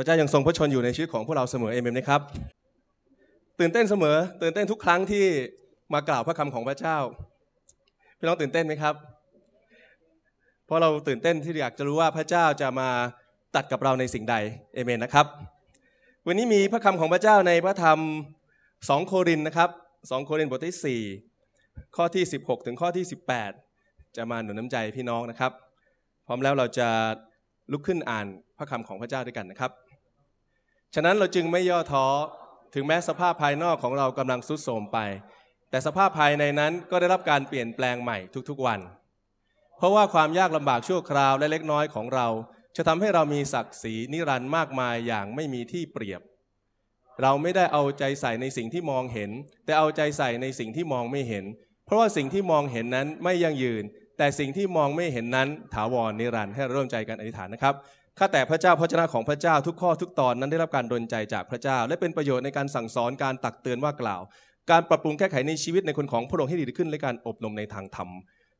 พระเจ้ายังทรงพระชนอยู่ในชีวิตของพวกเราเสมอเอเมนหมครับ ตื่นเต้นเสมอ ตื่นเต้นทุกครั้งที่มากล่าวพระคำของพระเจ้าพี่น้องตื่นเต้นไหมครับเพราะเราตื่นเต้นที่อยากจะรู้ว่าพระเจ้าจะมาตัดกับเราในสิ่งใดเอเมนนะครับ วันนี้มีพระคำของพระเจ้าในพระธรรม 2 โครินนะครับ 2 โครินบทที่ 4 ข้อที่ 16 ถึงข้อที่ 18 จะมาหนุนน้ำใจพี่น้องนะครับ พร้อมแล้วเราจะลุกขึ้นอ่านพระคำของพระเจ้าด้วยกันนะครับฉะนั้นเราจึงไม่ย่อท้อถึงแม้สภาพภายนอกของเรากำลังทรุดโทรมไป แต่สภาพภายในนั้นก็ได้รับการเปลี่ยนแปลงใหม่ทุกๆวัน เพราะว่าความยากลำบากชั่วคราวและเล็กน้อยของเรา จะทำให้เรามีศักดิ์ศรีนิรันดร์มากมายอย่างไม่มีที่เปรียบ เราไม่ได้เอาใจใส่ในสิ่งที่มองเห็น แต่เอาใจใส่ในสิ่งที่มองไม่เห็น เพราะว่าสิ่งที่มองเห็นนั้นไม่ยั่งยืน แต่สิ่งที่มองไม่เห็นนั้น ถาวรนิรันดร์ให้เริ่มใจกันอธิษฐานนะครับข้าแต่พระเจ้าพระชนะของพระเจ้าทุกข้อทุกตอนนั้นได้รับการดลใจจากพระเจ้า และเป็นประโยชน์ในการสั่งสอนการตักเตือนว่ากล่าว การปรับปรุงแก้ไขในชีวิตในคนของพระองค์ให้ดีขึ้น และการอบรมในทางธรรม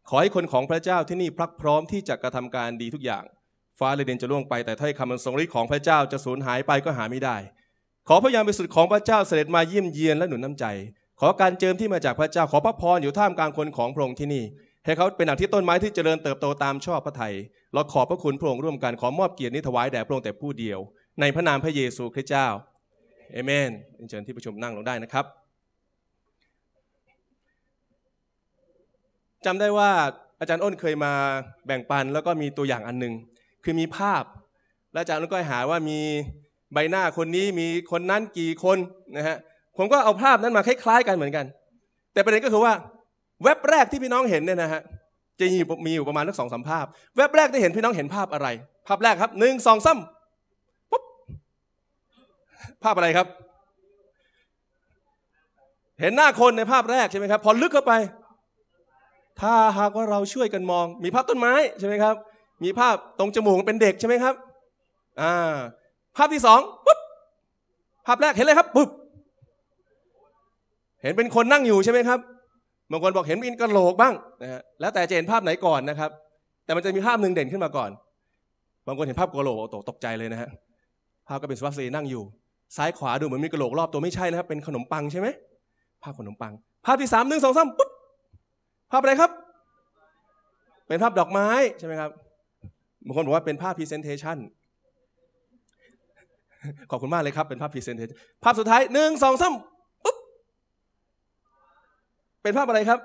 ขอให้คนของพระเจ้าที่นี่พรักพร้อมที่จะกระทำการดีทุกอย่าง ฟ้าเลเดนจะล่วงไปแต่ถ้อยคำมันทรงฤทธิ์ของพระเจ้าจะสูญหายไปก็หาไม่ได้ ขอพระยามบรสุดของพระเจ้าเสด็จมาเยี่ยมเยียนและหนุนน้ำใจ ขอการเจิมที่มาจากพระเจ้าขอพระพรอยู่ท่ามกลางคนของพระองค์ที่นี่ให้เขาเป็นย่ังที่ต้นไม้ที่เจริญเติบโตตามชอบพระไทยเราขอบพระคุณพระองค์ร่วมกันขอมอบเกียรตินี้ถวายแด่พระองค์แต่ผู้เดียวในพระนามพระเยซูคริสต์เจ้าเอเมนเชิญที่ประชุมนั่งลงได้นะครับจำได้ว่าอาจารย์อ้นเคยมาแบ่งปันแล้วก็มีตัวอย่างอันหนึ่งคือมีภาพ และอาจารย์อ้นก็หาว่ามีใบหน้าคนนี้มีคนนั้นกี่คนนะฮะผมก็เอาภาพนั้นมาคล้าย ๆ กันเหมือนกัน แต่ประเด็นก็คือว่าเว็บแรกที่พี่น้องเห็นเนี่ยนะฮะจะมีอยู่ประมาณสักสองสามภาพเว็บแรกที่เห็นพี่น้องเห็นภาพอะไร ภาพแรกครับหนึ่งสองซ้ำปุ๊บภาพอะไรครับ เห็นหน้าคนในภาพแรกใช่ไหมครับพอลึกเข้าไป ถ้าหากว่าเราช่วยกันมอง มีภาพต้นไม้ใช่ไหมครับมีภาพตรงจมูกเป็นเด็กใช่ไหมครับอ่าภาพที่สองปุ๊บภาพแรกเห็นเลยครับปุ๊บเห็นเป็นคนนั่งอยู่ใช่ไหมครับบางคนบอกเห็นวินกระโหลกบ้างนะฮะแล้วแต่จะเห็นภาพไหนก่อนนะครับ แต่มันจะมีภาพหนึ่งเด่นขึ้นมาก่อน บางคนเห็นภาพกระโหลกตกใจเลยนะฮะภาพก็เป็นสุภาพสตรีนั่งอยู่ ซ้ายขวาดูเหมือนมีกระโหลกรอบตัวไม่ใช่นะครับ เป็นขนมปังใช่ไหมภาพขนมปัง ภาพที่สามหนึ่งสองสามปุ๊บภาพอะไรครับ เป็นภาพดอกไม้ใช่ไหมครับบางคนบอกว่าเป็นภาพพรีเซนเทชันขอบคุณมากเลยครับเป็นภาพพรีเซนเทชันภาพสุดท้ายหนึ่งสองสามเป็นภาพอะไรครับ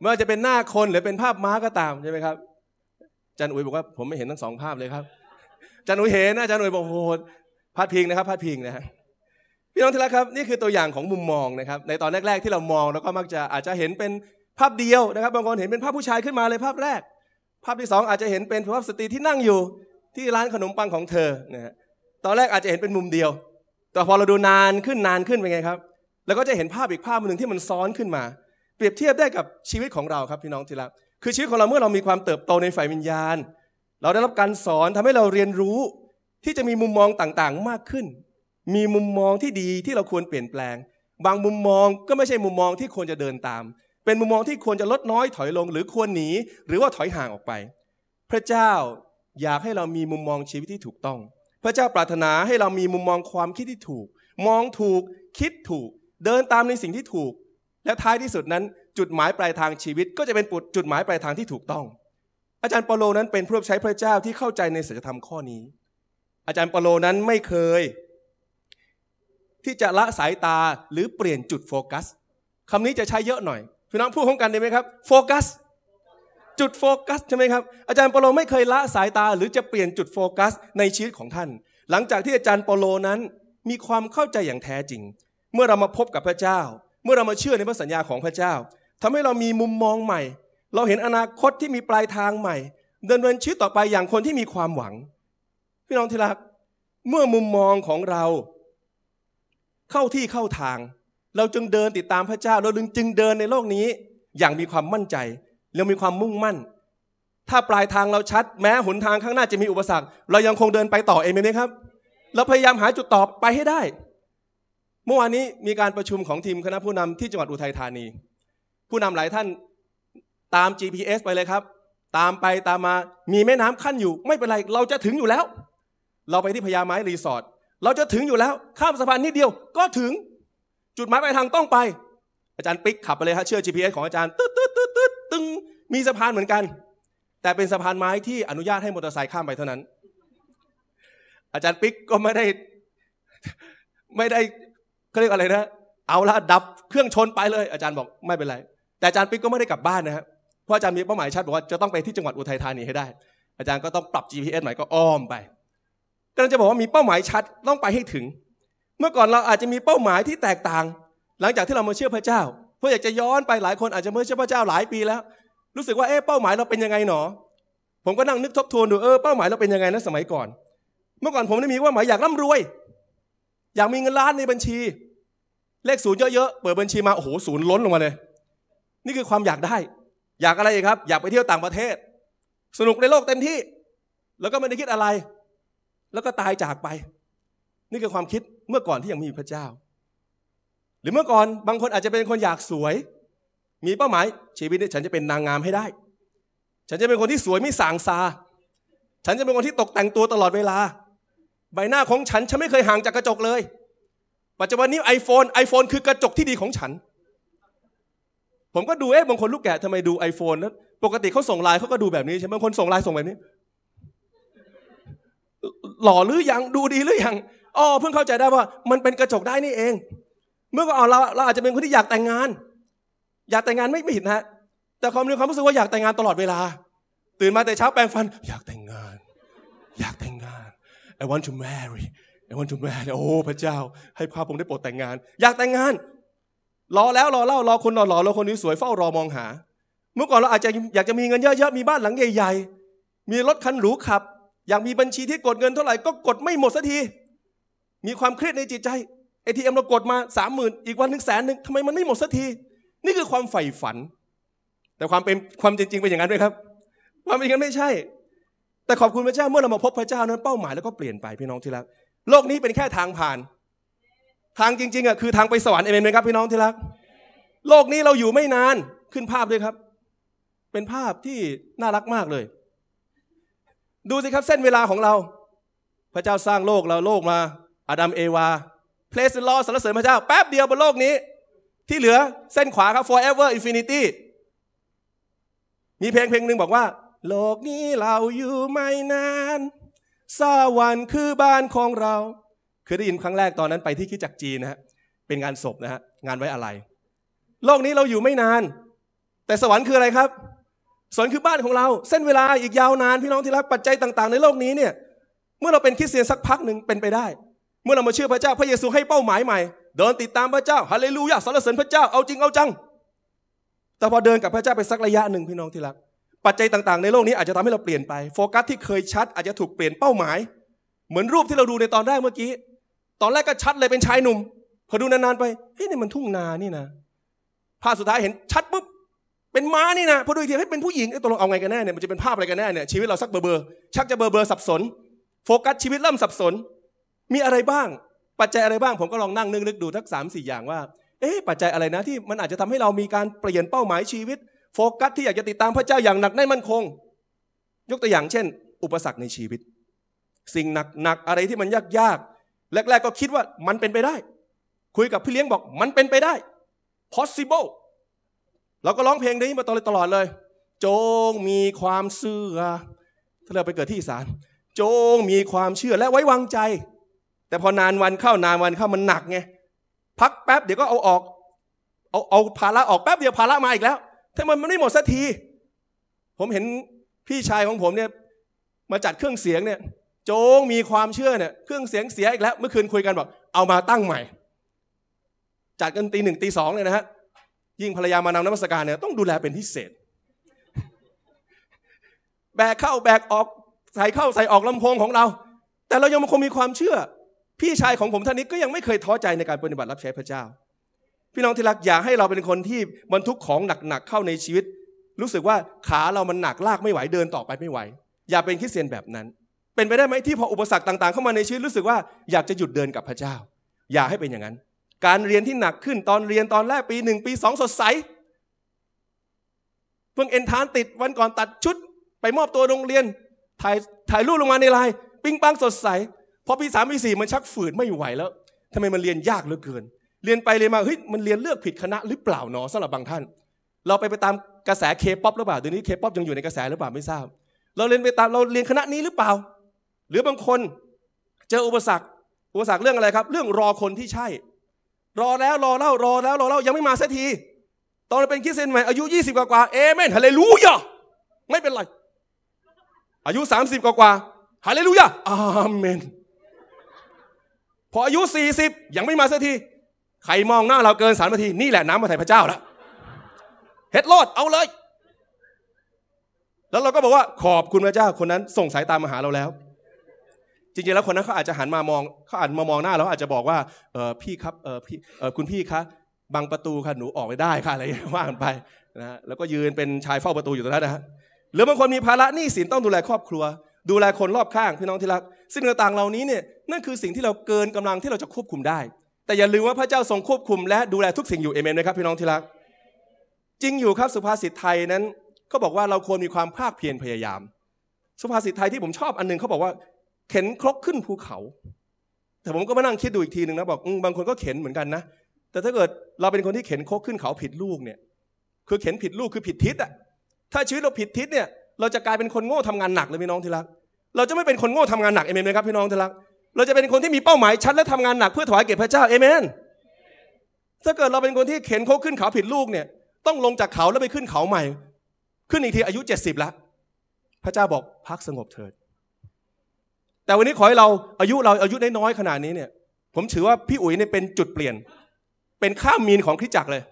ไม่ว่าจะเป็นหน้าคนหรือเป็นภาพม้าก็ตามใช่ไหมครับจันอุ๋ยบอกว่าผมไม่เห็นทั้งสองภาพเลยครับจันอุ๋ยเห็นนะจันอุ๋ยบอกโหพาดพิงนะครับพาดพิงนะฮะพี่น้องที่รักครับ นี่คือตัวอย่างของมุมมองนะครับ ในตอนแรก ๆ ที่เรามองแล้วก็มักจะอาจจะเห็นเป็นภาพเดียวนะครับ บางคนเห็นเป็นภาพผู้ชายขึ้นมาเลยภาพแรก ภาพที่งอาจจะเห็นเป็นภาพสตรีที่นั่งอยู่ ที่ร้านขนมปังของเธอนะฮะตอนแรกอาจจะเห็นเป็นมุมเดียว แต่พอเราดูนานขึ้นนานขึ้นเป็นไงครับแล้วก็จะเห็นภาพอีกภาพหนึ่งที่มันซ้อนขึ้นมา เปรียบเทียบได้กับชีวิตของเราครับพี่น้องที่รักคือชีวิตของเราเมื่อเรามีความเติบโตในฝ่ายวิญญาณ เราได้รับการสอนทำให้เราเรียนรู้ที่จะมีมุมมองต่างๆ มากขึ้น มีมุมมองที่ดีที่เราควรเปลี่ยนแปลง บางมุมมองก็ไม่ใช่มุมมองที่ควรจะเดินตาม เป็นมุมมองที่ควรจะลดน้อยถอยลงหรือควรหนีหรือว่าถอยห่างออกไป พระเจ้าอยากให้เรามีมุมมองชีวิตที่ถูกต้อง พระเจ้าปรารถนาให้เรามีมุมมองความคิดที่ถูก มองถูกคิดถูกเดินตามในสิ่งที่ถูก และท้ายที่สุดนั้นจุดหมายปลายทางชีวิต ก็จะเป็นจุดหมายปลายทางที่ถูกต้อง อาจารย์เปโลนั้นเป็นผู้รับใช้พระเจ้าที่เข้าใจในศีลธรรมข้อนี้ อาจารย์เปโลนั้นไม่เคย ที่จะละสายตาหรือเปลี่ยนจุดโฟกัสคำนี้จะใช้เยอะหน่อยพี่น้องพูดพร้อมกันได้ไหมครับโฟกัสจุดโฟกัสใช่ไหมครับอาจารย์เปโลไม่เคยละสายตาหรือจะเปลี่ยนจุดโฟกัส ในชีวิตของท่าน หลังจากที่อาจารย์เปโลนั้นมีความเข้าใจอย่างแท้จริงเมื่อเรามาพบกับพระเจ้า เมื่อเรามาเชื่อในพระสัญญาของพระเจ้า ทำให้เรามีมุมมองใหม่ เราเห็นอนาคตที่มีปลายทางใหม่ เดินเดินชีวิตต่อไปอย่างคนที่มีความหวัง พี่น้องที่รัก เมื่อมุมมองของเรา เข้าที่เข้าทาง เราจึงเดินติดตามพระเจ้า เราจึงเดินในโลกนี้ อย่างมีความมั่นใจเรามีความมุ่งมั่น ถ้าปลายทางเราชัดแม้หนทางข้างหน้าจะมีอุปสรรคเรายังคงเดินไปต่อเองไหมครับเราพยายามหาจุดตอบไปให้ได้เมื่อวานนี้มีการประชุมของทีมคณะผู้นำที่จังหวัดอุทัยธานี ผู้นำหลายท่านตาม GPS ไปเลยครับ ตามไปตามมามีแม่น้ำขั้นอยู่ไม่เป็นไร เราจะถึงอยู่แล้ว เราไปที่พญาไม้รีสอร์ทเราจะถึงอยู่แล้วข้ามสะพานนิดเดียว ก็ถึงจุดหมายปลายทางต้องไป อาจารย์ปิ๊กขับไปเลยฮะเชื่อ GPS ของอาจารย์ตึ๊ดตึ๊ดตึ๊ดตึ๊ดตึงมีสะพานเหมือนกัน แต่เป็นสะพานไม้ที่อนุญาตให้มอเตอร์ไซค์ข้ามไปเท่านั้น อาจารย์ปิ๊กก็ไม่ได้ไม่ได้ขาเรียกอะไรนะเอาละดับเครื่องชนไปเลย อาจารย์บอกไม่เป็นไร แต่อาจารย์ปิ๊กก็ไม่ได้กลับบ้านนะครับเพราะอาจารย์มีเป้าหมายชัดบอกว่าจะต้องไปที่จังหวัดอุทัยธานีให้ได้ อาจารย์ก็ต้องปรับ GPS ใหม่ก็อ้อมไปกำลังจะบอกว่ามีเป้าหมายชัดต้องไปให้ถึง เมื่อก่อนเราอาจจะมีเป้าหมายที่แตกต่าง หลังจากที่เรามาเชื่อพระเจ้าเพราะอยากจะย้อนไปหลายคนอาจจะเมื่อเชื่อพระเจ้าหลายปีแล้ว รู้สึกว่าเอ๊ะเป้าหมายเราเป็นยังไงหนอผมก็นั่งนึกทบทวนดูเออเป้าหมายเราเป็นยังไงนะสมัยก่อน เมื่อก่อนผมได้มีว่าหมายอยากร่ำรวยอยากมีเงินล้านในบัญชี เลขศูนย์เยอะๆเปิดบัญชีมาโอ้โหศูนย์ล้นลงมาเลย นี่คือความอยากได้ อยากอะไรครับ อยากไปเที่ยวต่างประเทศ สนุกในโลกเต็มที่ แล้วก็ไม่ได้คิดอะไร แล้วก็ตายจากไป นี่คือความคิดเมื่อก่อนที่ยังมมีพระเจ้า หรือเมื่อก่อนบางคนอาจจะเป็นคนอยากสวย มีเป้าหมาย ชีวิตนี้ฉันจะเป็นนางงามให้ได้ ฉันจะเป็นคนที่สวยไม่สางซา ฉันจะเป็นคนที่ตกแต่งตัวตลอดเวลาใบหน้าของฉัน ฉันไม่เคยห่างจากกระจกเลย ปัจจุบันนี้ iPhone iPhone คือกระจกที่ดีของฉัน ผมก็ดูเอ๊ะบางคนลูกแกะทำไมดู iPhone แล้วปกติเขาส่งไลน์เขาก็ดูแบบนี้ใช่ไหมบางคนส่งไลน์ส่งแบบนี้หล่อหรือยังดูดีหรือยังอ๋อเพิ่งเข้าใจได้ว่า มันเป็นกระจกได้นี่เอง เมื่อก่อนเราเราอาจจะเป็นคนที่อยากแต่งงาน อยากแต่งงานไม่ไม่หินนะแต่ความรู้ความรู้สึกว่าอยากแต่งงานตลอดเวลา ตื่นมาแต่เช้าแปรงฟัน อยากแต่งงาน อยากแต่งงาน I want to marry I want to marry โอ้พระเจ้า ให้พระผมได้โปรดแต่งงานอยากแต่งงานรอแล้วรอเล่ารอคนหล่อรอคนนี้สวยเฝ้ารอมองหา เมื่อก่อนเราอาจจะอยากจะมีเงินเยอะๆมีบ้านหลังใหญ่ๆมีรถคันหรูขับ อยากมีบัญชีที่กดเงินเท่าไหร่ก็กดไม่หมดสักที มีความเครียดในจิตใจเอทีเอ็มเรากดมาสามหมื่นอีกวันหนึ่งแสนหนึ่งทำไมมันไม่หมดสักที นี่คือความใฝ่ฝัน แต่ความเป็นความจริงเป็นอย่างนั้นไหมครับ ความจริงนั้นไม่ใช่แต่ขอบคุณพระเจ้า เมื่อเรามาพบพระเจ้า นั้นเป้าหมายแล้วก็เปลี่ยนไปพี่น้องที่รักโลกนี้เป็นแค่ทางผ่าน ทางจริงๆอ่ะคือทางไปสวรรค์เอเมนไหมครับพี่น้องที่รักโลกนี้เราอยู่ไม่นานขึ้นภาพด้วยครับ เป็นภาพที่น่ารักมากเลย ดูสิครับเส้นเวลาของเรา พระเจ้าสร้างโลกเราโลกมา อาดัมเอวาเพลสิ t h สรรเสริญพระเจ้า แป๊บเดียวบนโลกนี้ ที่เหลือเส้นขวาครับ forever infinity มีเพลงเพลงหนึ่งบอกว่าโลกนี้เราอยู่ไม่นาน สวรรค์คือบ้านของเรา คือได้ยินครั้งแรกตอนนั้นไปที่คิดจักจีนนะฮะเป็นงานศพนะฮะงานไว้อะไร โลกนี้เราอยู่ไม่นาน แต่สวรรค์คืออะไรครับ สวรรค์คือบ้านของเรา เส้นเวลาอีกยาวนาน พี่น้องที่รักปัจจัยต่างๆในโลกนี้เนี่ย เมื่อเราเป็นคริสเตียนสักพักหนึ่งเป็นไปได้ เมื่อเรามาเชื่อพระเจ้าพระเยซูให้เป้าหมายใหม่ เดินติดตามพระเจ้าฮาเลลูยา สรรเสริญพระเจ้า เอาจริงเอาจัง แต่พอเดินกับพระเจ้าไปสักระยะหนึ่งพี่น้องที่รักปัจจัยต่าง ๆในโลกนี้อาจจะทำให้เราเปลี่ยนไปโฟกัสที่เคยชัดอาจจะถูกเปลี่ยนเป้าหมาย เหมือนรูปที่เราดูในตอนแรกเมื่อกี้ตอนแรกก็ชัดเลยเป็นชายหนุ่ม พอดูนานๆไปเฮ้ยนี่มันทุ่งนานี่นะภาพสุดท้ายเห็นชัดปุ๊บเป็นม้านี่นะพอดูอีกทีให้เป็นผู้หญิงไอ้ตกลงเอาไงกันแน่เนี่ยมันจะเป็นภาพอะไรกันแน่เนี่ยชีวิตเราสักเบอร์เบอร์ชักจะเบอร์เบอร์สับสน โฟกัสชีวิตเริ่มสับสนมีอะไรบ้าง ปัจจัยอะไรบ้างผมก็ลองนั่งนึกดูทักสามสี่อย่างว่าเอ๊ะปัจจัยอะไรนะที่มันอาจจะทำให้เรามีการเปลี่ยนเป้าหมายชีวิตโฟกัสที่อยากจะติดตามพระเจ้าอย่างหนักแน่นมั่นคง ยกตัวอย่างเช่น อุปสรรคในชีวิต สิ่งหนัก ๆ อะไรที่มันยาก ๆ แรก ๆ ก็คิดว่ามันเป็นไปได้ คุยกับพี่เลี้ยงบอก มันเป็นไปได้ possible เราก็ร้องเพลงนี้มาตลอดเลยจงมีความเชื่อถ้าเราไปเกิดที่อีสานจงมีความเชื่อและไว้วางใจ แต่พอนานวันเข้านานวันเข้ามันหนักไงพักแป๊บเดี๋ยวก็เอาออกเอาเอาภาระออกแป๊บเดียวภาระมาอีกแล้วทำไมมันไม่หมดสักที ผมเห็นพี่ชายของผมเนี่ยมาจัดเครื่องเสียงเนี่ย โจงมีความเชื่อเนี่ยเครื่องเสียงเสียอีกแล้ว เมื่อคืนคุยกันบอกเอามาตั้งใหม่จัดกันตีหนึ่งตีสองเลยนะฮะยิ่งภรรยามานำน้ำมศสการเนี่ยต้องดูแลเป็นพิเศษแบกเข้าแบกออกใส่เข้าใส่ออกลำโพงของเรา แต่เรายังคงมีความเชื่อ พี่ชายของผมท่านนี้ก็ยังไม่เคยท้อใจในการปฏิบัติรับใช้พระเจ้าพี่น้องที่รักอยากให้เราเป็นคนที่บรรทุกของหนักๆเข้าในชีวิต รู้สึกว่าขาเรามันหนักลากไม่ไหวเดินต่อไปไม่ไหว อย่าเป็นคริสเตียนแบบนั้น เป็นไปได้ไหมที่พออุปสรรคต่าง ๆเข้ามาในชีวิตรู้สึกว่าอยากจะหยุดเดินกับพระเจ้า อย่าให้เป็นอย่างนั้น การเรียนที่หนักขึ้นตอนเรียนตอนแรกปีหนึ่งปีสองสดใสเพิ่งเอ็นทานติดวันก่อนตัดชุด ไปมอบตัวโรงเรียนถ่ายถ่ายรูปลงมาในไลน์ปิ้งปังสดใสพอปีสามปีสี่มันชักฝืนไม่ไหวแล้วทำไมมันเรียนยากเหลือเกินเรียนไปเรียนมาเฮ้ยมันเรียนเลือกผิดคณะ หรือเปล่าเนาะสำหรับบางท่าน เราไปไปตามกระแสเคป๊อปหรือเปล่าเดี๋ยวนี้ เคป๊อปยังอยู่ในกระแสหรือเปล่าไม่ทราบ เราเรียนไปตามเราเรียนคณะนี้หรือเปล่า หรือบางคนเจออุปสรรค อุปสรรคเรื่องอะไรครับ เรื่องรอคนที่ใช่ รอแล้วรอเล่ารอแล้วรอเล่ายังไม่มาสักทีตอนเราเป็นคริสเตียนใหม่อายุ 20 กว่ากว่าเอเมนฮาเลลูยาไม่เป็นไร อายุ 30 กว่ากว่าฮาเลลูยาอาเมนพออายุ 40 ยังไม่มาสักทีใครมองหน้าเราเกินสามนาทีนี่แหละน้ำพระทัยพระเจ้าละเฮ็ดโลดเอาเลย แล้วเราก็บอกว่าขอบคุณพระเจ้า คนนั้นส่งสายตามาหาเราแล้ว จริงๆแล้วคนนั้นเขาอาจจะหันมามองเขาอาจมามองหน้า เราอาจจะบอกว่าเออพี่ครับเออพี่เออคุณพี่คะบังประตูค่ะหนูออกไม่ได้ค่ะอะไรว่างไปนะะแล้วก็ยืนเป็นชายเฝ้าประตูอยู่ตรงนั้นนะฮะหรือบางคนมีภาระหนี้สินต้องดูแลครอบครัว ดูแลคนรอบข้างพี่น้องที่รักสิ่งต่างๆเหล่านี้เนี่ยนั่นคือสิ่งที่เราเกินกำลังที่เราจะควบคุมได้แต่อย่าลืมว่าพระเจ้าทรงควบคุม และดูแลทุกสิ่งอยู่เอเมนไหมครับพี่น้องที่รักจริงอยู่ครับสุภาษิตไทยนั้นก็บอกว่าเราควรมีความภาคเพียรพยายาม สุภาษิตไทยที่ผมชอบอันนึงเขาบอกว่า เข็นครกขึ้นภูเขา แต่ผมก็มานั่งคิดดูอีกทีหนึ่งนะบอกบางคนก็เข็นเหมือนกันนะแต่ถ้าเกิดเราเป็นคนที่เข็นครกขึ้นเขาผิดลูกเนี่ยคือเข็นผิดลูกคือผิดทิศอะถ้าชีวิตเราผิดทิศเนี่ยเราจะกลายเป็นคนโง่ทำงานหนักเลยพี่น้องที่รักเราจะไม่เป็นคนโง่ทำงานหนักเอเมนไหมครับพี่น้องที่รักเราจะเป็นคนที่มีเป้าหมายชัดและทำงานหนักเพื่อถวายเกียรติพระเจ้าเอเมน ถ้าเกิดเราเป็นคนที่เข็นเขาขึ้นเขาผิดลูกเนี่ย ต้องลงจากเขาแล้วไปขึ้นเขาใหม่ ขึ้นอีกทีอายุเจ็ดสิบแล้ว พระเจ้าบอกพักสงบเถิด แต่วันนี้ขอให้เราอายุเราอายุน้อยๆขนาดนี้เนี่ยผมถือว่าพี่อุ๋ยเนี่ยเป็นจุดเปลี่ยน เป็นข้ามมีนของคริสจักรเลย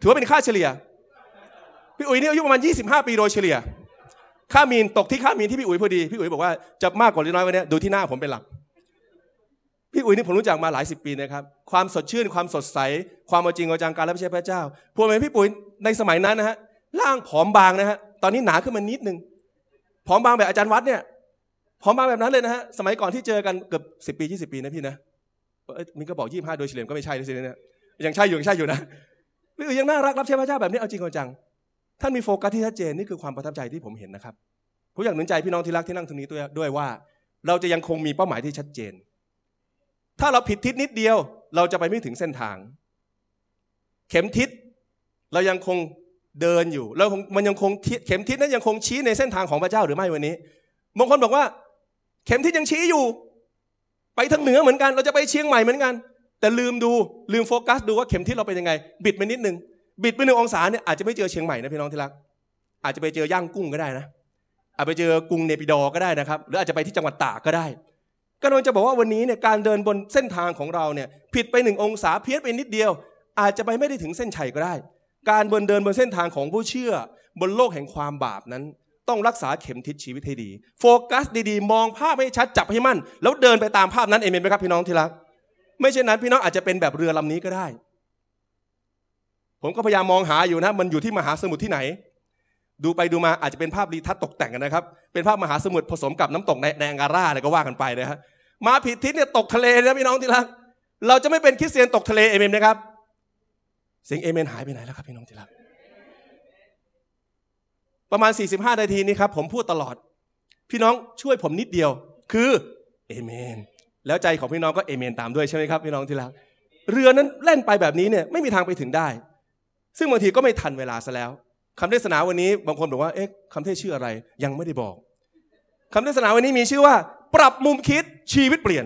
ถือว่าเป็นค่าเฉลี่ย พี่อุ๋ยนี่อายุประมาณ25 ปีโดยเฉลี่ยค่ามีนตกที่ค่ามีนที่พี่อุ๋ยพอดีพี่อุ๋ยบอกว่าจะมากกว่าหรือน้อยวันนี้ดูที่หน้าผมเป็นหลักพี่อุ๋ยนี่ผมรู้จักมาหลายสิบปีนะครับความสดชื่นความสดใสความเอาจริงเอาจังการรับใช้พระเจ้าพวกเองพี่ปุ๋ยในสมัยนั้นนะฮะร่างผอมบางนะฮะตอนนี้หนาขึ้นมานิดนึงผอมบางแบบอาจารย์วัดเนี่ยผอมบางแบบนั้นเลยนะฮะสมัยก่อนที่เจอกันเกือบสิบปียี่สิบปีนะพี่นะมีนก็บอกยี่ห้าโดยเฉลี่ยก็ไม่ใช่ด้วยสิเนี่ยยังใช่อยู่ยังใช่อยู่นะพี่อุ๋ยยังน่ารักรับใช้พระเจ้าแบบนี้เอาจริงเอาจังท่านมีโฟกัสที่ชัดเจนนี่คือความประทับใจที่ผมเห็นนะครับผมอยากหนุนใจพี่น้องที่รักที่นั่งตรงนี้ด้วยว่า เราจะยังคงมีเป้าหมายที่ชัดเจนถ้าเราผิดทิศนิดเดียวเราจะไปไม่ถึงเส้นทาง เข็มทิศเรายังคงเดินอยู่เราคงมันยังคงเข็มทิศนั้นยังคงชี้ในเส้นทางของพระเจ้าหรือไม่วันนี้บางคนบอกว่า เข็มทิศยังชี้อยู่ ไปทางเหนือเหมือนกัน เราจะไปเชียงใหม่เหมือนกัน แต่ลืมดูลืมโฟกัส ดูว่าเข็มทิศเราเป็นยังไงบิดไปนิดนึงบิดไปหนึ่งองศาเนี่ยอาจจะไม่เจอเชียงใหม่นะพี่น้องที่รักอาจจะไปเจอย่างกุ้งก็ได้นะอาจไปเจอกรุงเนปิดอก็ได้นะครับหรืออาจจะไปที่จังหวัดตากก็ได้ก็ลังจะบอกว่าวันนี้เนี่ยการเดินบนเส้นทางของเราเนี่ย ผิดไปหนึ่งองศาเพี้ยนไปนิดเดียว อาจจะไปไม่ได้ถึงเส้นชัยก็ได้ การบนเดินบนเส้นทางของผู้เชื่อ บนโลกแห่งความบาปนั้น ต้องรักษาเข็มทิศชีวิตให้ดี โฟกัสดีๆ มองภาพให้ชัดจับให้มั่น แล้วเดินไปตามภาพนั้นเองไหมครับพี่น้องที่รักไม่เช่นนั้นพี่น้องอาจจะเป็นแบบเรือลำนี้ก็ได้ ผมก็พยายามมองหาอยู่นะ มันอยู่ที่มหาสมุทรที่ไหนดูไปดูมาอาจจะเป็นภาพรีทัศตกแต่งกันนะครับ เป็นภาพมหาสมุทรผสมกับน้ำตกในแองการ่าอะไรก็ว่ากันไปนะฮะมาผิดทิศเนี่ยตกทะเลนะพี่น้องที่รักเราจะไม่เป็นคริสเตียนตกทะเลเอเมนนะครับ เสียงเอเมนหายไปไหนแล้วครับ พี่น้องที่รักประมาณ 45นาทีนี้ครับผมพูดตลอด พี่น้องช่วยผมนิดเดียวคือเอเมนแล้วใจของพี่น้องก็เอเมนตามด้วยใช่ไหมครับ พี่น้องที่รักเรือนั้นแล่นไปแบบนี้เนี่ยไม่มีทางไปถึงได้ ซึ่งบางทีก็ไม่ทันเวลาซะแล้วคำเทศนาวันนี้บางคนบอกว่าเอ๊ะคำเทศชื่ออะไรยังไม่ได้บอก คำเทศนาวันนี้มีชื่อว่า ปรับมุมคิดชีวิตเปลี่ยน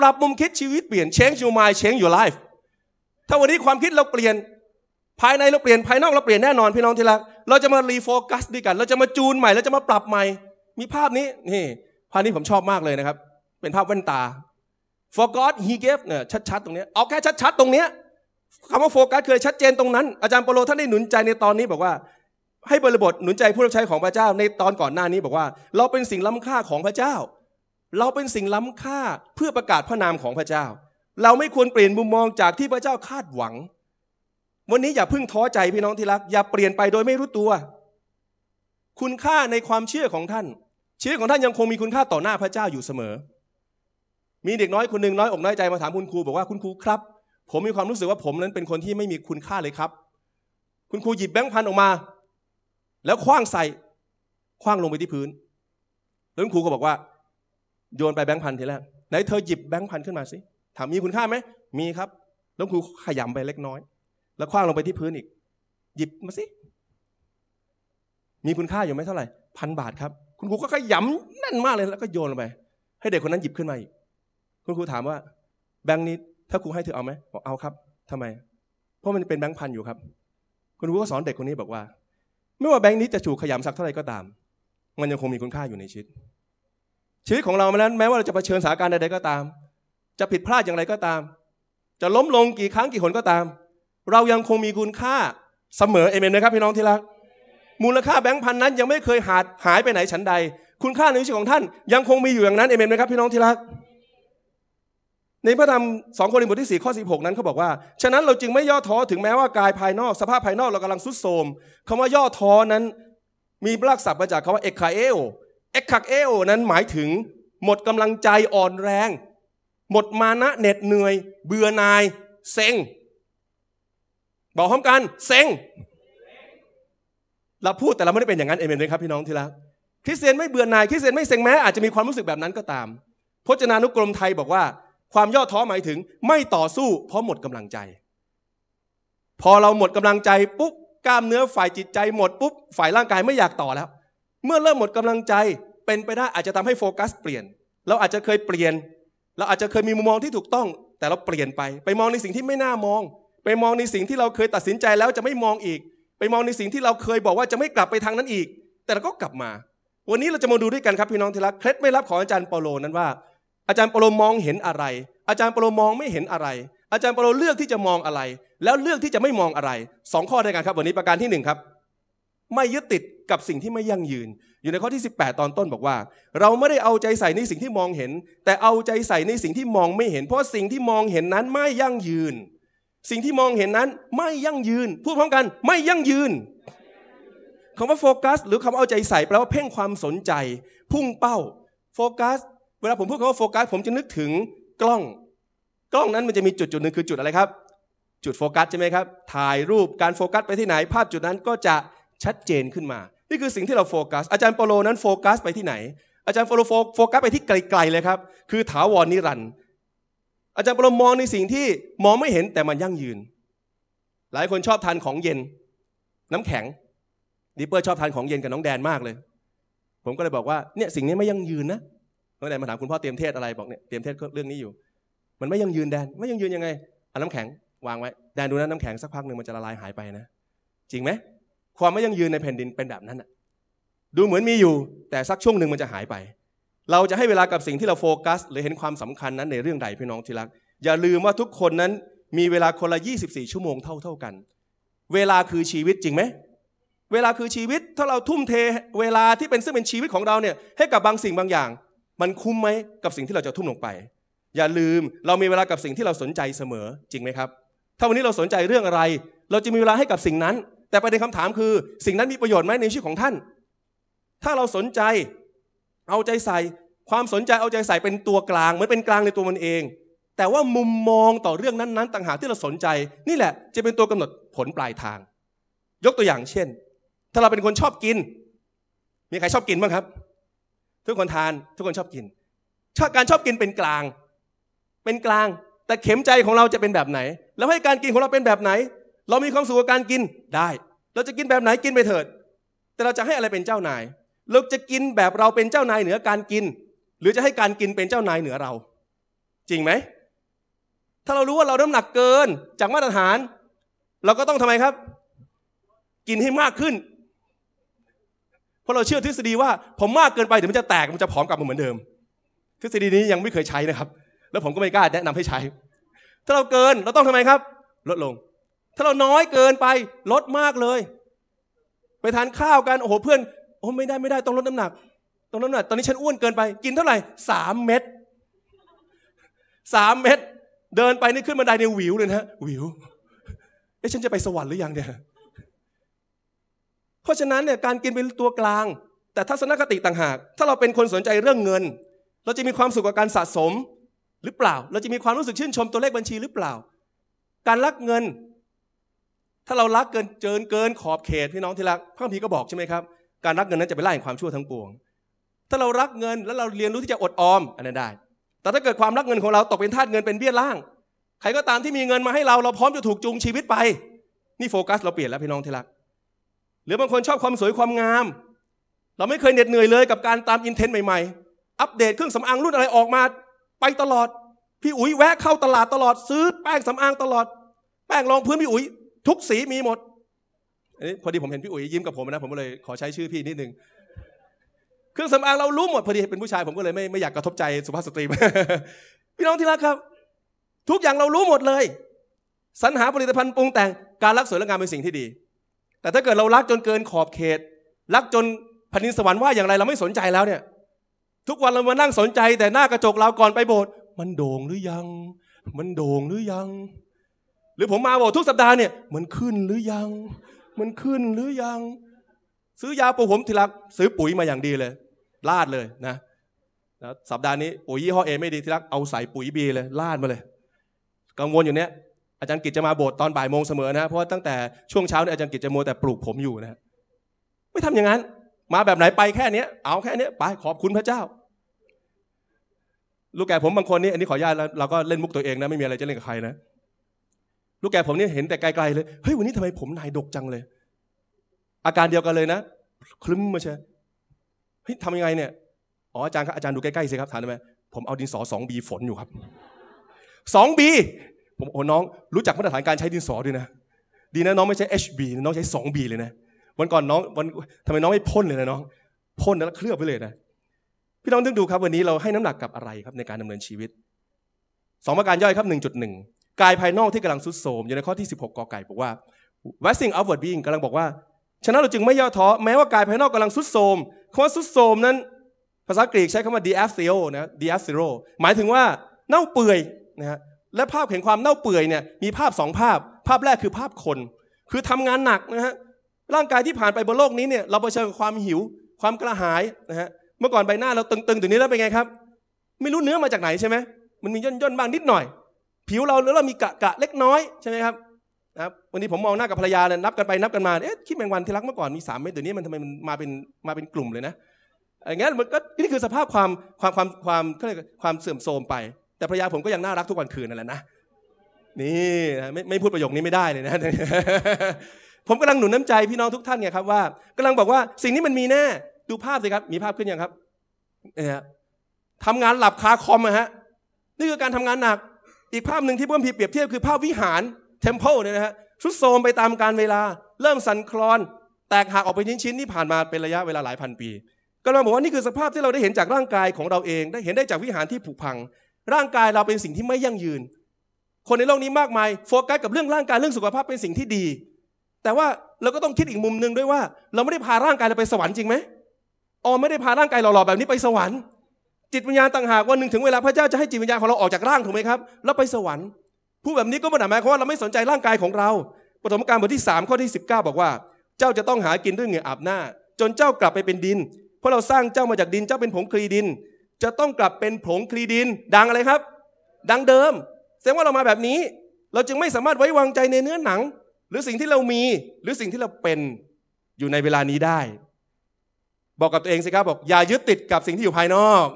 ปรับมุมคิดชีวิตเปลี่ยน change your mind change your life ถ้าวันนี้ความคิดเราเปลี่ยน ภายในเราเปลี่ยนภายนอกเราเปลี่ยนแน่นอน พี่น้องที่รักเราจะมารีโฟกัสด้วยกัน เราจะมาจูนใหม่ เราจะมาปรับใหม่มีภาพนี้นี่ ภาพนี้ผมชอบมากเลยนะครับเป็นภาพแว่นตา for God he gave เนี่ยชัดๆตรงนี้เอาแค่ชัดๆตรงเนี้ยคำว่าโฟกัสเคยชัดเจนตรงนั้นอาจารย์เปโลท่านได้หนุนใจในตอนนี้บอกว่า ให้บริบทหนุนใจผู้รับใช้ของพระเจ้าในตอนก่อนหน้านี้บอกว่า เราเป็นสิ่งล้ำค่าของพระเจ้า เราเป็นสิ่งล้ำค่าเพื่อประกาศพระนามของพระเจ้า เราไม่ควรเปลี่ยนมุมมองจากที่พระเจ้าคาดหวัง วันนี้อย่าพึ่งท้อใจพี่น้องที่รักอย่าเปลี่ยนไปโดยไม่รู้ตัว คุณค่าในความเชื่อของท่านชีวิตของท่านยังคงมีคุณค่าต่อหน้าพระเจ้าอยู่เสมอ มีเด็กน้อยคนหนึ่งน้อยอกน้อยใจมาถามคุณครูบอกว่าคุณครูครับผมมีความรู้สึกว่าผมนั้นเป็นคนที่ไม่มีคุณค่าเลยครับ คุณครูหยิบแบงค์พันออกมา แล้วคว้างใส่ คว้างลงไปที่พื้น แล้วคุณครูก็บอกว่า โยนไปแบงค์พันทีแรกไหนเธอหยิบแบงค์พันขึ้นมาสิถามมีคุณค่าไหมมีครับแล้วครูขยำไปเล็กน้อย แล้วคว้างลงไปที่พื้นอีก หยิบมาสิมีคุณค่าอยู่ไหมเท่าไหร่พันบาทครับคุณครูก็ขยำแน่นมากเลยแล้วก็โยนลงไป ให้เด็กคนนั้นหยิบขึ้นมาอีกคุณครูถามว่า แบงค์นี้ถ้าครูให้เธอเอาไหมบอกเอาครับ ทำไม เพราะมันเป็นแบงค์พันอยู่ครับ คุณครูก็สอนเด็กคนนี้บอกว่าไม่ว่าแบงค์นี้จะถูกขยำสักเท่าไหร่ก็ตาม มันยังคงมีคุณค่าอยู่ในชีวิตชีวิตของเรานั้นแม้ว่าเราจะเผชิญสถานการณ์ใดๆก็ตาม จะผิดพลาดอย่างไรก็ตาม จะล้มลงกี่ครั้งกี่หนก็ตาม เรายังคงมีคุณค่าเสมอเอเมนนะครับพี่น้องที่รักมูลค่าแบงค์พันนั้นยังไม่เคยหาหายไปไหนฉันใด คุณค่าในชีวิตของท่าน ยังคงมีอยู่อย่างนั้นเอเมนไหมครับพี่น้องที่รักในพระธรรมสองโครินธ์บทที่ 4 ข้อ 16 นั้นเขาบอกว่า ฉะนั้นเราจึงไม่ย่อท้อถึงแม้ว่า กายภายนอก สภาพภายนอกเรากำลังทรุดโทรมคำว่าย่อท้อนั้นมีรากศัพท์มาจากคำว่าเอกคาเอโอเอกคาเอโอนั้นหมายถึงหมดกำลังใจอ่อนแรง หมดมานะเหน็ดเหนื่อย เบื่อนายเซ็งบอกพร้อมกัน เซ็งเราพูดแต่เราไม่ได้เป็นอย่างนั้นเอเมนเลยครับพี่น้องที่รักคริสเตียนไม่เบื่อนายคริสเตียนไม่เซ็งแม้อาจจะมีความรู้สึกแบบนั้นก็ตาม พจนานุกรมไทยบอกว่าความย่อท้อหมายถึงไม่ต่อสู้เพราะหมดกำลังใจ พอเราหมดกำลังใจปุ๊บกล้ามเนื้อฝ่ายจิตใจหมดปุ๊บฝ่ายร่างกายไม่อยากต่อแล้วเมื่อเริ่มหมดกำลังใจเป็นไปได้อาจจะทำให้โฟกัสเปลี่ยน เราอาจจะเคยเปลี่ยน เราอาจจะเคยมีมุมมองที่ถูกต้อง แต่เราเปลี่ยนไป ไปมองในสิ่งที่ไม่น่ามอง ไปมองในสิ่งที่เราเคยตัดสินใจแล้วจะไม่มองอีก ไปมองในสิ่งที่เราเคยบอกว่าจะไม่กลับไปทางนั้นอีก แต่เราก็กลับมา วันนี้เราจะมาดูด้วยกันครับพี่น้องที่รักเคล็ดไม่รับของอาจารย์เปาโลนั้นว่าอาจารย์ปรมมองเห็นอะไร อาจารย์ปรมมองไม่เห็นอะไร อาจารย์ปรมเลือกที่จะมองอะไร แล้วเลือกที่จะไม่มองอะไร สองข้อในการครับวันนี้ประการที่หนึ่งครับไม่ยึดติดกับสิ่งที่ไม่ยั่งยืน อยู่ในข้อที่ 18 ตอนต้นบอกว่า เราไม่ได้เอาใจใส่ในสิ่งที่มองเห็น แต่เอาใจใส่ในสิ่งที่มองไม่เห็น เพราะสิ่งที่มองเห็นนั้นไม่ยั่งยืน สิ่งที่มองเห็นนั้นไม่ยั่งยืนพูดพร้อมกันไม่ยั่งยืนคำว่าโฟกัส หรือคำเอาใจใส่แปลว่าเพ่งความสนใจ พุ่งเป้าโฟกัสเวลาผมพูดคำว่าโฟกัส ผมจะนึกถึงกล้อง กล้องนั้นมันจะมีจุดจุดหนึ่งคือจุดอะไรครับ จุดโฟกัสใช่ไหมครับถ่ายรูปการโฟกัสไปที่ไหน ภาพจุดนั้นก็จะชัดเจนขึ้นมานี่คือสิ่งที่เราโฟกัสอาจารย์เปโลนั้นโฟกัสไปที่ไหน อาจารย์เปโลโฟกัสไปที่ไกลๆเลยครับคือถาวรนิรันดร์อาจารย์เปโลมองในสิ่งที่มองไม่เห็นแต่มันยั่งยืน หลายคนชอบทานของเย็น น้ำแข็งดิเปอร์ชอบทานของเย็นกับน้องแดนมากเลย ผมก็เลยบอกว่าเนี่ยสิ่งนี้ไม่ยั่งยืนนะเมื่อไหร่มาถามคุณพ่อเตรียมเทศอะไรบอกเนี่ยเตรียมเทศเรื่องนี้อยู่ มันไม่ยังยืนแดนไม่ยังยืนยังไงเอาน้ำแข็งวางไว้แดนดูนะน้ำแข็งสักพักหนึ่งมันจะละลายหายไปนะจริงไหมความไม่ยังยืนในแผ่นดินเป็นแบบนั้นอะดูเหมือนมีอยู่แต่สักช่วงหนึ่งมันจะหายไป เราจะให้เวลากับสิ่งที่เราโฟกัสหรือเห็นความสำคัญนั้นในเรื่องใดพี่น้องที่รักอย่าลืมว่าทุกคนนั้นมีเวลาคนละ24 ชั่วโมงเท่าเท่ากัน เวลาคือชีวิตจริงไหมเวลาคือชีวิตถ้าเราทุ่มเทเวลาที่เป็นซึ่งเป็นชีวิตของเราเนี่ยให้กับบางสิ่งบางอย่างมันคุ้มไหมกับสิ่งที่เราจะทุ่มลงไป อย่าลืมเรามีเวลากับสิ่งที่เราสนใจเสมอจริงไหมครับ ถ้าวันนี้เราสนใจเรื่องอะไร เราจะมีเวลาให้กับสิ่งนั้น แต่ประเด็นคำถามคือ สิ่งนั้นมีประโยชน์ไหมในชีวิตของท่าน ถ้าเราสนใจ เอาใจใส่ความสนใจเอาใจใส่เป็นตัวกลาง เหมือนเป็นกลางในตัวมันเอง แต่ว่ามุมมองต่อเรื่องนั้นๆต่างหากที่เราสนใจนี่แหละ จะเป็นตัวกำหนดผลปลายทาง ยกตัวอย่างเช่น ถ้าเราเป็นคนชอบกิน มีใครชอบกินบ้างครับทุกคนทาน ทุกคนชอบกิน ชอบการชอบกินเป็นกลาง เป็นกลาง แต่เข็มใจของเราจะเป็นแบบไหน แล้วให้การกินของเราเป็นแบบไหน เรามีความสุขกับการกินได้ เราจะกินแบบไหนกินไปเถิด แต่เราจะให้อะไรเป็นเจ้านายเราจะกินแบบเราเป็นเจ้านายเหนือการกิน หรือจะให้การกินเป็นเจ้านายเหนือเรา จริงไหม ถ้าเรารู้ว่าเราน้ำหนักเกินจากมาตรฐาน เราก็ต้องทำไมครับ กินให้มากขึ้นราะเราเชื่อทฤษฎีว่าผมมากเกินไปเดี๋ยวมันจะแตกมันจะผอมกลับมาเหมือนเดิม ทฤษฎีนี้ยังไม่เคยใช้นะครับ แล้วผมก็ไม่กล้าแนะนำให้ใช้ ถ้าเราเกินเราต้องทำไมครับ ลดลง ถ้าเราน้อยเกินไปลดมากเลย ไปทานข้าวกัน โอ้โหเพื่อนโอ้ไม่ได้ไม่ได้ต้องลดน้ำหนักต้องลดน้ำหนัก ตอนนี้ฉันอ้วนเกินไปกินเท่าไหร่สามเม็ดสามเม็ดเดินไปนี่ขึ้นบันไดเนี่ยวิวเลยนะวิวเอ๊ะฉันจะไปสวรรค์หรือยังเนี่ยราะฉะนั้นเนี่ยการกินเป็นตัวกลาง แต่ทัศนคติต่างหาก ถ้าเราเป็นคนสนใจเรื่องเงิน เราจะมีความสุขกับการสะสมหรือเปล่า เราจะมีความรู้สึกชื่นชมตัวเลขบัญชีหรือเปล่า การรักเงิน ถ้าเรารักเกินเจินเกินขอบเขตพี่น้องที่รักพระคัมภีร์ก็บอกใช่ไหมครับการรักเงินนั้นจะไปไล่แห่งความชั่วทั้งปวง ถ้าเรารักเงินแล้วเราเรียนรู้ที่จะอดออมอันนั้นได้ แต่ถ้าเกิดความรักเงินของเราตกเป็นทาสเงินเป็นเบี้ยล่างใครก็ตามที่มีเงินมาให้เราเราพร้อมจะถูกจูงชีวิตไปนี่โฟกัส เราเปลี่ยนแล้วพี่น้องที่รักหรือบางคนชอบความสวยความงาม เราไม่เคยเหน็ดเหนื่อยเลยกับการตามอินเทนต์ใหม่ๆ อัปเดตเครื่องสำอางรุ่นอะไรออกมา ไปตลอด พี่อุ๋ยแวะเข้าตลาดตลอดซื้อแป้งสำอางตลอด แป้งรองพื้นพี่อุ๋ยทุกสีมีหมดอันนี้พอดีผมเห็นพี่อุ๋ยยิ้มกับผมนะผมก็เลยขอใช้ชื่อพี่นิดนึงเครื่องสำอางเรารู้หมดพอดีเป็นผู้ชายผมก็เลยไม่ไม่อยากกระทบใจสุภาพสตรี พี่น้องที่รักครับ ทุกอย่างเรารู้หมดเลย สรรหาผลิตภัณฑ์ปรุงแต่งการรักสวยและงามเป็นสิ่งที่ดีแต่ถ้าเกิดเรารักจนเกินขอบเขตรักจนแผ่นดินสวรรค์ว่าอย่างไรเราไม่สนใจแล้วเนี่ย ทุกวันเรามานั่งสนใจแต่หน้ากระจกเราก่อนไปโบสถ์มันโด่งหรือยัง มันโด่งหรือยัง หรือผมมาบอกทุกสัปดาห์เนี่ยมันขึ้นหรือยัง มันขึ้นหรือยัง ซื้อยาปูผมทีละซื้อปุ๋ยมาอย่างดีเลยลาดเลยนะนะสัปดาห์นี้ปุ๋ยยี่ห้อเอไม่ดีทีละเอาใส่ปุ๋ยบีเลยลาดมาเลย กังวลอยู่เนี้ยอาจารย์กิจจะมาโบสถ์ตอนบ่ายโมงเสมอนะเพราะตั้งแต่ช่วงเช้าเนี่ยอาจารย์กิจจะมัวแต่ปลูกผมอยู่นะไม่ทำอย่างนั้น มาแบบไหนไปแค่เนี้ยเอาแค่เนี้ยไปขอบคุณพระเจ้า ลูกแก่ผมบางคนนี่อันนี้ขออนุญาตเราก็เล่นมุกตัวเองนะไม่มีอะไรจะเล่นกับใครนะ ลูกแก่ผมนี่เห็นแต่ไกลๆเลยเฮ้ยวันนี้ทำไมผมนายดกจังเลย อาการเดียวกันเลยนะคลึ้มมาเช่เฮ้ยทำยังไงเนี่ยอ๋ออาจารย์ครับอาจารย์ดูใกล้ๆสิครับ ถามได้ไหมผมเอาดินสอสองบีฝนอยู่ครับสองบีผมโอ้น้องรู้จักมาตรฐานการใช้ดินสอด้วยนะดีนะน้องไม่ใช้ HB น้องใช้ 2B เลยนะวันก่อนน้องวันทำไมน้องไม่พ่นเลยนะน้องพ่นแล้วเคลือบไปเลยนะพี่น้องต้องดูครับวันนี้เราให้น้ำหนักกับอะไรครับในการดำเนินชีวิตสองประการย่อยครับ 1.1กายภายนอกที่กำลังสุดโทมอยู่ในข้อที่ 16กอไก่บอกว่า w a s t i n g outward being กำลังบอกว่า ฉะนั้นเราจึงไม่ย่อท้อแม้ว่ากายภายนอกกำลังสุดโทมคำว่าสุดโทมนั้น ภาษากรีกใช้คำว่า diatheo นะ diathero หมายถึงว่าเน่าเปื่อยนะฮะและภาพเห็นความเน่าเปื่อยเนี่ยมีภาพสองภาพ ภาพแรกคือภาพคน คือทำงานหนักนะฮะร่างกายที่ผ่านไปบนโลกนี้เนี่ยเราเผชิญกับความหิวความกระหายนะฮะเมื่อก่อนใบหน้าเราตึงๆถึงนี้แล้วเป็นไงครับ ไม่รู้เนื้อมาจากไหนใช่ไหมมันมีย่นย่นบ้างนิดหน่อย ผิวเราแล้วเรามีกะกะเล็กน้อยใช่ไหมครับนะครับ วันนี้ผมมองหน้ากับภรรยาเนี่ยนับกันไปนับกันมาเอ๊ะคิดแมงวันที่รักเมื่อก่อนมีสามเม็ดเดี๋ยวนี้มันทำไมมันมาเป็นมาเป็นกลุ่มเลยนะ อย่างเงี้ยมันก็นี่คือสภาพความความความความเขาเรียกความเสื่อมโทรมไปแต่ภรรยาผมก็ยังน่ารักทุกวันคืนนั่นแหละนะ นี่ไม่ไม่พูดประโยคนี้ไม่ได้เลยนะ ผมกำลังหนุนน้ำใจพี่น้องทุกท่านไงครับว่า กำลังบอกว่าสิ่งนี้มันมีแน่ดูภาพสิครับ มีภาพขึ้นยังครับเนี่ยทำงานหลับคาคอมอะฮะนี่คือการทำงานหนักอีกภาพหนึ่งที่เพื่อนพีเปรียบเทียบคือภาพวิหารเทมเพลเนี่ยนะฮะชุดโซมไปตามการเวลา เริ่มสั่นคลอน แตกหักออกไปนชิ้นๆนี่ผ่านมาเป็นระยะเวลาหลายพันปี ก็เลยบอกว่านี่คือสภาพที่เราได้เห็นจากร่างกายของเราเอง ได้เห็นได้จากวิหารที่ผุพังร่างกายเราเป็นสิ่งที่ไม่ยั่งยืน คนในโลกนี้มากมายโฟกัสกับเรื่องร่างกายเรื่องสุขภาพเป็นสิ่งที่ดี แต่ว่าเราก็ต้องคิดอีกมุมหนึ่งด้วยว่า เราไม่ได้พาร่างกายเราไปสวรรค์จริงไหมออไม่ได้พาร่างกายหล่อๆแบบนี้ไปสวรรค์ จิตวิญญาณต่างหากวันหนึ่งถึงเวลาพระเจ้าจะให้จิตวิญญาณของเราออกจากร่าง ถูกไหมครับแล้วไปสวรรค์ ผู้แบบนี้ก็ไม่ได้หมายความว่าเราไม่สนใจร่างกายของเราปฐมกาลบทที่ 3 ข้อที่ 19 บอกว่า เจ้าจะต้องหากินด้วยเหงื่ออาบหน้า จนเจ้ากลับไปเป็นดิน เพราะเราสร้างเจ้ามาจากดินเจ้าเป็นผงคลีดินจะต้องกลับเป็นผงคลีดินดังอะไรครับ ดังเดิมแสดงว่าเรามาแบบนี้ เราจึงไม่สามารถไว้วางใจในเนื้อหนัง หรือสิ่งที่เรามี หรือสิ่งที่เราเป็นอยู่ในเวลานี้ได้ บอกกับตัวเองสิครับบอกอย่ายึดติดกับสิ่งที่ อยู่ภายนอก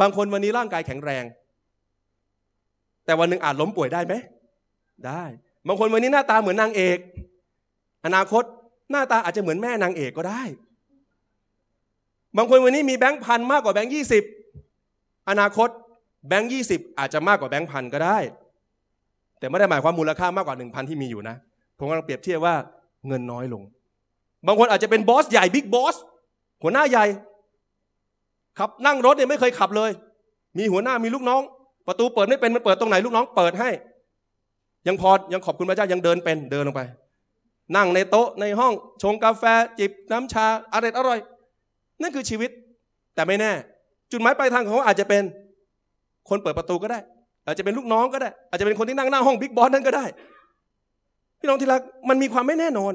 บางคนวันนี้ร่างกายแข็งแรง แต่วันหนึ่งอาจล้มป่วยได้ไหมได้ บางคนวันนี้หน้าตาเหมือนนางเอก อนาคตหน้าตาอาจจะเหมือนแม่นางเอกก็ได้บางคนวันนี้มีแบงค์พันมากกว่าแบงค์ยี่สิบ อนาคตแบงค์ยี่สิบอาจจะมากกว่าแบงค์พันก็ได้ แต่ไม่ได้หมายความมูลค่ามากกว่าหนึ่งพันที่มีอยู่นะ ผมกำลังเปรียบเทียบว่าเงินน้อยลง บางคนอาจจะเป็นบอสใหญ่บิ๊กบอสหัวหน้าใหญ่ ขับนั่งรถเนี่ยไม่เคยขับเลย มีหัวหน้ามีลูกน้อง ประตูเปิดไม่เป็นมันเปิดตรงไหนลูกน้อง เปิดให้ ยังพอยังขอบคุณพระเจ้ายังเดินเป็นเดินลงไป นั่งในโต๊ะในห้องชงกาแฟจิบน้ำชาอร่อยอร่อยนั่นคือชีวิต แต่ไม่แน่ จุดหมายปลายทางของเขาอาจจะเป็น คนเปิดประตูก็ได้ อาจจะเป็นลูกน้องก็ได้ อาจจะเป็นคนที่นั่งหน้าห้องบิ๊กบอสนั่นก็ได้ พี่น้องที่รักมันมีความไม่แน่นอน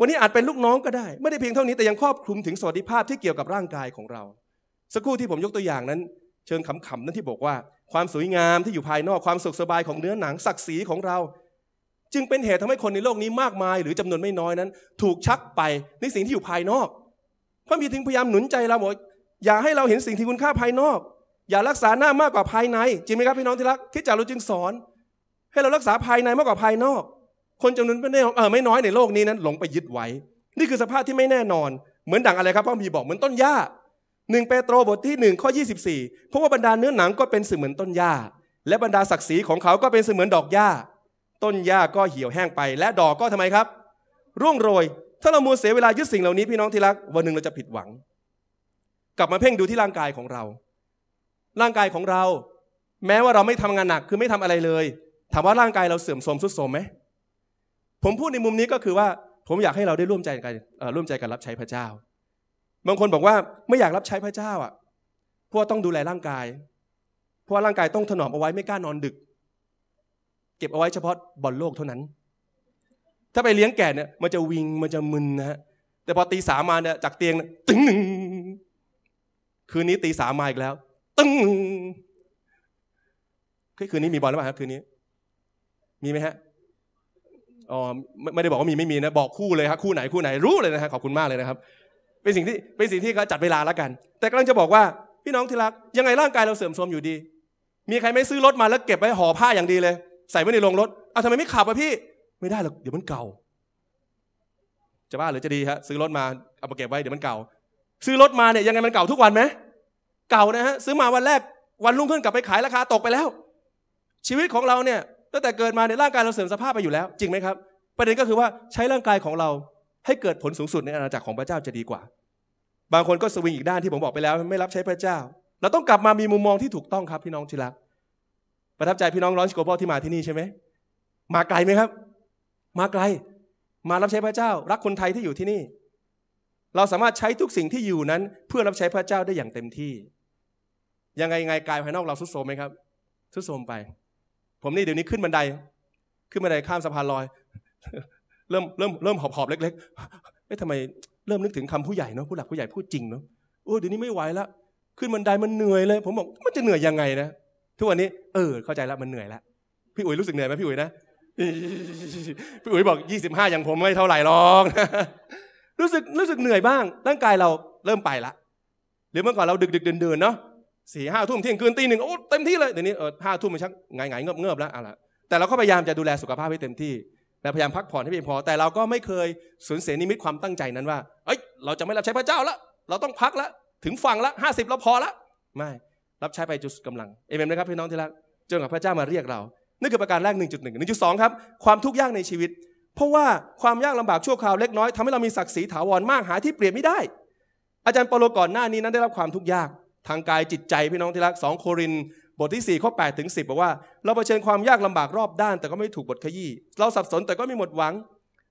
วันนี้อาจเป็นลูกน้องก็ได้ ไม่ได้เพียงเท่านี้แต่ยังครอบคลุมถึงสวัสดิภาพที่เกี่ยวกับร่างกายของเราสักครู่ที่ผมยกตัวอย่างนั้น เชิงขำๆนั้นที่บอกว่า ความสวยงามที่อยู่ภายนอกความสุขสบายของเนื้อหนังศักดิ์ศรีของเรา จึงเป็นเหตุทำให้คนในโลกนี้มากมาย หรือจำนวนไม่น้อยนั้น ถูกชักไปในสิ่งที่อยู่ภายนอกพระบิดาถึงพยายามหนุนใจเราบอกอย่าให้เราเห็นสิ่งที่คุณค่าภายนอก อย่ารักษาหน้ามากกว่าภายใน จริงไหมครับพี่น้องที่รัก คิดจากเราจึงสอน ให้เรารักษาภายในมากกว่าภายนอก คนจำนวนไม่น้อยเออไม่น้อยในโลกนี้นั้นหลงไปยึดไว้ นี่คือสภาพที่ไม่แน่นอน เหมือนดังอะไรครับพระบีบอกเหมือนต้นหญ้า หนึ่งเปโตรบทที่หนึ่งข้อยี่ี่เพราะว่าบรรดาเนื้อหนังก็เป็นเสมือนต้นหญ้า และบรรดาศักดิ์ศรีของเขาก็เป็นเสมือนดอกหญ้า ต้นหญ้าก็เหี่ยวแห้งไป และดอกก็ทำไมครับ ร่วงโรยถ้าเรามัวเสียเวลายึดสิ่งเหล่านี้พี่น้องที่รักวันหนึ่งเราจะผิดหวัง กลับมาเพ่งดูที่ร่างกายของเรา ร่างกายของเรา แม้ว่าเราไม่ทำงานหนักคือไม่ทำอะไรเลยถามว่าร่างกายเราเสื่อมโทรมสุดโทรมไหมผมพูดในมุมนี้ก็คือว่า ผมอยากให้เราได้ร่วมใจกันร่วมใจกันรับใช้พระเจ้า บางคนบอกว่าไม่อยากรับใช้พระเจ้าอ่ะเพราะต้องดูแลร่างกายเพราะร่างกายต้องถนอมเอาไว้ไม่กล้านอนดึก เก็บเอาไว้เฉพาะบอลโลกเท่านั้นถ้าไปเลี้ยงแก่เนี่ยมันจะวิง มันจะมึนนะฮะ แต่พอตีสามาเนี่ยจากเตียงตึงหนึ่งคืนนี้ตีสามาอีกแล้วตึงคืนนี้มีบอลหรือเปล่าครับคืนนี้ มีไหมฮะอ๋อไม่ได้บอกว่ามีไม่มีนะ บอกคู่เลยครับคู่ไหนคู่ไหน รู้เลยนะฮะขอบคุณมากเลยนะครับ เป็นสิ่งที่ เป็นสิ่งที่เขาจัดเวลาแล้วกัน แต่กำลังจะบอกว่า พี่น้องที่รัก ยังไงร่างกายเราเสื่อมโทรมอยู่ดี มีใครไม่ซื้อรถมาแล้วเก็บไว้ห่อผ้าอย่างดีเลย ใส่ไว้ในโรงรถเอาทำไมไม่ขับอะพี่ไม่ได้หรอกเดี๋ยวมันเก่าจะบ้าหรือจะดีฮะซื้อรถมาเอามาเก็บไว้เดี๋ยวมันเก่า ซื้อรถมาเนี่ยยังไงมันเก่าทุกวันไหมเก่านะฮะซื้อมาวันแรกวันรุ่งขึ้นกลับไปขายราคาตกไปแล้ว ชีวิตของเราเนี่ยตั้งแต่เกิดมาในร่างกายเราเสื่อมสภาพไปอยู่แล้ว จริงไหมครับ ประเด็นก็คือว่าใช้ร่างกายของเราให้เกิดผลสูงสุดในอาณาจักรของพระเจ้าจะดีกว่า บางคนก็สวิงอีกด้านที่ผมบอกไปแล้ว ไม่รับใช้พระเจ้า เราต้องกลับมามีมุมมองที่ถูกต้องครับพี่น้องที่รัก ประทับใจพี่น้องร้อนสโกโบที่มาที่นี่ใช่ไหมมาไกลไหมครับมาไกล มารับใช้พระเจ้า รักคนไทยที่อยู่ที่นี่ เราสามารถใช้ทุกสิ่งที่อยู่นั้น เพื่อรับใช้พระเจ้าได้อย่างเต็มที่ ยังไงไงกายภายนอกเราสุดโทมไหมครับสุดโทมไป ผมนี่เดี๋ยวนี้ขึ้นบันได ขึ้นบันไดข้ามสะพานลอยเริ่มเริ่มเริ่มหอบหอบเล็กๆเอ๊ะทำไมเริ่มนึกถึงคำผู้ใหญ่เนาะผู้หลักผู้ใหญ่พูดจริงเนาะโอ้เดี๋ยวนี้ไม่ไหวละ ขึ้นบันไดมันเหนื่อยเลย ผมบอกมันจะเหนื่อยยังไงนะทุกวันนี้เออเข้าใจแล้วมันเหนื่อยแล้วพี่อุ๋ยรู้สึกเหนื่อยไหมพี่อุ๋ยนะพี่อุ๋ยบอก 25 อย่างผมไม่เท่าไหร่หรอก รู้สึกรู้สึกเหนื่อยบ้างร่างกายเราเริ่มไปละหรือเมื่อก่อนเราดึกดึกเดินเดินเนาะสี่ห้าทุ่มเที่ยงคืนตีหนึ่งโอ้เต็มที่เลย เดี๋ยวนี้เออห้าทุ่มมันชักไงไงเงือบเงือบแล้วอะไรแต่เราก็พยายามจะดูแลสุขภาพให้เต็มที่และพยายามพักผ่อนให้เพียงพอแต่เราก็ไม่เคยสูญเสียนิมิตความตั้งใจนั้นว่าเอ้ย เราจะไม่รับใช้พระเจ้าละเราต้องพักละถึงฝั่งละห้าสิบเราพอละไม่ รับใช้ไปจุดกำลังเอเมนไหมครับพี่น้องที่รักจนกับพระเจ้ามาเรียกเรานั่นคือประการแรก 1.1 1.2 ครับ ความทุกข์ยากในชีวิต เพราะว่าความยากลำบากชั่วคราวเล็กน้อย ทำให้เรามีศักดิ์ศรีถาวรมาก หาที่เปรียบไม่ได้ อาจารย์เปโลก่อนหน้านี้นั้นได้รับความทุกข์ยาก ทางกายจิตใจพี่น้องที่รัก 2 โคริน บทที่ 4 ข้อ 8 ถึง 10 บอกว่า เราเผชิญความยากลำบากรอบด้านแต่ก็ไม่ถูกบทขยี้ เราสับสนแต่ก็ไม่หมดหวัง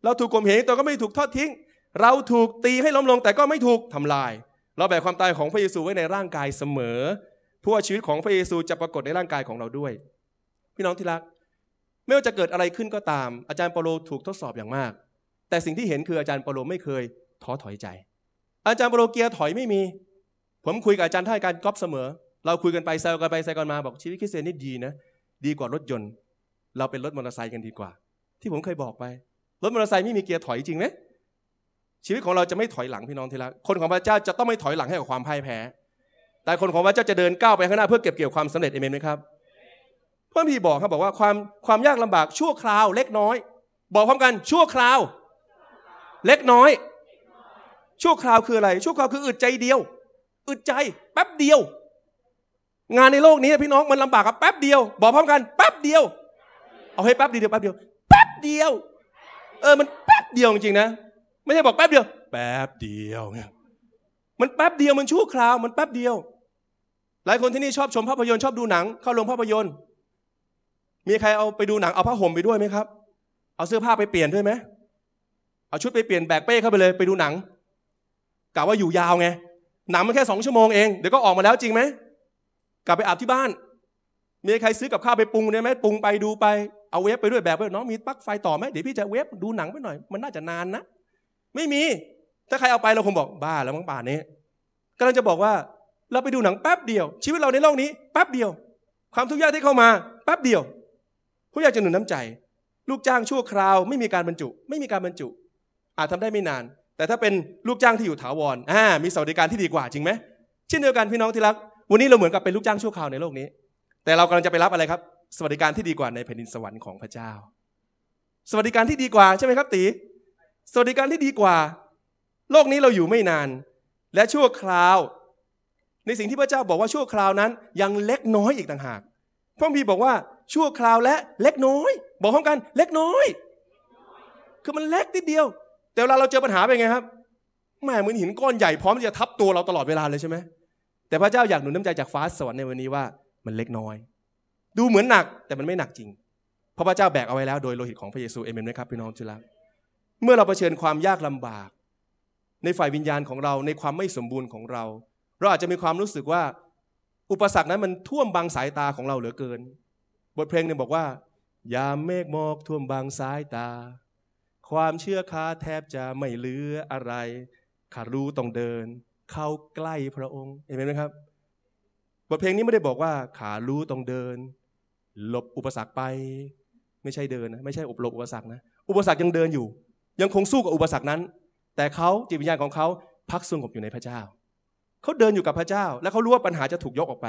เราถูกกลมเหงแต่ก็ไม่ถูกทอดทิ้ง เราถูกตีให้ล้มลง แต่ก็ไม่ถูกทำลาย เราแบกความตายของพระเยซูไว้ในร่างกายเสมอเพืว่อชีวิตของพระเยซูจะปรากฏในร่างกายของเราด้วยพี่น้องที่รักไม่ว่าจะเกิดอะไรขึ้นก็ตามอาจารย์เปโลถูกทดสอบอย่างมาก แต่สิ่งที่เห็นคืออาจารย์เปโลไม่เคยท้อถอยใจ อาจารย์เปโลเกียร์ถอยไม่มี ผมคุยกับอาจารย์ท่าการก๊อฟเสมอ เราคุยกันไปแซวกันไปแซวกันมาบอกชีวิตคริสเตียนนี่ดีนะดีกว่ารถยนต์ เราเป็นรถมอเตอร์ไซค์กันดีกว่า ที่ผมเคยบอกไป รถมอเตอร์ไซค์ไม่มีเกียร์ถอยจริงไหมชีวิตของเราจะไม่ถอยหลังพี่น้องที่รักคนของพระเจ้าจะต้องไม่ถอยหลังให้กับความพ่ายแพ้ แต่คนของพระเจ้าจะเดินก้าวไปข้างหน้าเพื่อเก็บเกี่ยวความสำเร็จเอเมนไหมครับพระบีบอกครับบอกว่าความความยากลำบากชั่วคราวเล็กน้อย บอกพร้อมกันชั่วคราว เล็กน้อย ชั่วคราวคืออะไร ชั่วคราวคืออึดใจเดียว อึดใจแป๊บเดียว งานในโลกนี้พี่น้องมันลำบากครับแป๊บเดียวบอกพร้อมกันแป๊บเดียวเอาให้แป๊บเดียวแป๊บเดียวแป๊บเดียว เออมันแป๊บเดียวจริงๆนะ ไม่ใช่บอกแป๊บเดียวแป๊บเดียวเนี่ยมันแป๊บเดียวมันชั่วคราว มันแป๊บเดียวหลายคนที่นี่ชอบชมภาพยนตร์ชอบดูหนัง เข้าโรงภาพยนตร์มีใครเอาไปดูหนังเอาผ้าห่มไปด้วยไหมครับ เอาเสื้อผ้าไปเปลี่ยนด้วยไหมเอาชุดไปเปลี่ยนแบกเป้เข้าไปเลยไปดูหนังกะว่าอยู่ยาวไง หนังมันแค่สองชั่วโมงเอง เดี๋ยวก็ออกมาแล้วจริงไหม กลับไปอาบที่บ้าน มีใครซื้อกับข้าวไปปรุงได้ไหมปรุงไปดูไป เอาเวฟไปด้วยแบบไปน้องมีปลั๊กไฟต่อไหมเดี๋ยวพี่จะเวฟดูหนังไปหน่อย มันน่าจะนานนะ ไม่มี ถ้าใครเอาไปเราคงบอกบ้าแล้วมั้งป่านนี้กำลังจะบอกว่า เราไปดูหนังแป๊บเดียว ชีวิตเราในโลกนี้ แป๊บเดียว ความทุกข์ยากที่เข้ามาแป๊บเดียวผู้ยากจะหนุนน้ำใจ ลูกจ้างชั่วคราว ไม่มีการบรรจุ ไม่มีการบรรจุ อาจทำได้ไม่นาน แต่ถ้าเป็นลูกจ้างที่อยู่ถาวรอ่ามีสวัสดิการที่ดีกว่า จริงไหมเช่นเดียวกันพี่น้องที่รัก วันนี้เราเหมือนกับเป็นลูกจ้างชั่วคราวในโลกนี้ แต่เรากำลังจะไปรับอะไรครับ สวัสดิการที่ดีกว่าในแผ่นดินสวรรค์ของพระเจ้า สวัสดิการที่ดีกว่าใช่ไหมครับตีสวัสดิการที่ดีกว่า โลกนี้เราอยู่ไม่นานและชั่วคราวในสิ่งที่พระเจ้าบอกว่าชั่วคราวนั้น ยังเล็กน้อยอีกต่างหากพระบีบอกว่าชั่วคราวและเล็กน้อย บอกพร้อมกันเล็กน้อย คือมันเล็กนิดเดียว แต่เวลาเราเจอปัญหาเป็นไงครับ แม่เหมือนหินก้อนใหญ่พร้อมที่จะทับตัวเราตลอดเวลาเลยใช่ไหมแต่พระเจ้าอยากหนุนน้ำใจจากฟ้าสวรรค์ในวันนี้ว่ามันเล็กน้อย ดูเหมือนหนักแต่มันไม่หนักจริง เพราะพระเจ้าแบกเอาไว้แล้ว โดยโลหิตของพระเยซูเอเมนไหมครับ พี่น้องจุฬาเมื่อเราเผชิญความยากลำบาก ในฝ่ายวิญญาณของเรา ในความไม่สมบูรณ์ของเรา เราอาจจะมีความรู้สึกว่า อุปสรรคนั้นมันท่วมบังสายตาของเราเหลือเกินบทเพลงหนึ่งบอกว่า ยามเมฆหมอกท่วมบางสายตา ความเชื่อค้าแทบจะไม่เหลืออะไร ขารู้ต้องเดิน เข้าใกล้พระองค์เห็นไหมครับบทเพลงนี้ไม่ได้บอกว่า ขารู้ต้องเดิน หลบอุปสรรคไป ไม่ใช่เดินนะไม่ใช่อบหลบอุปสรรคนะอุปสรรคยังเดินอยู่ ยังคงสู้กับอุปสรรคนั้น แต่เขาจิตวิญญาณของเขาพักสงบอยู่ในพระเจ้าเขาเดินอยู่กับพระเจ้าแล้วเขารู้ว่าปัญหาจะถูกยกออกไป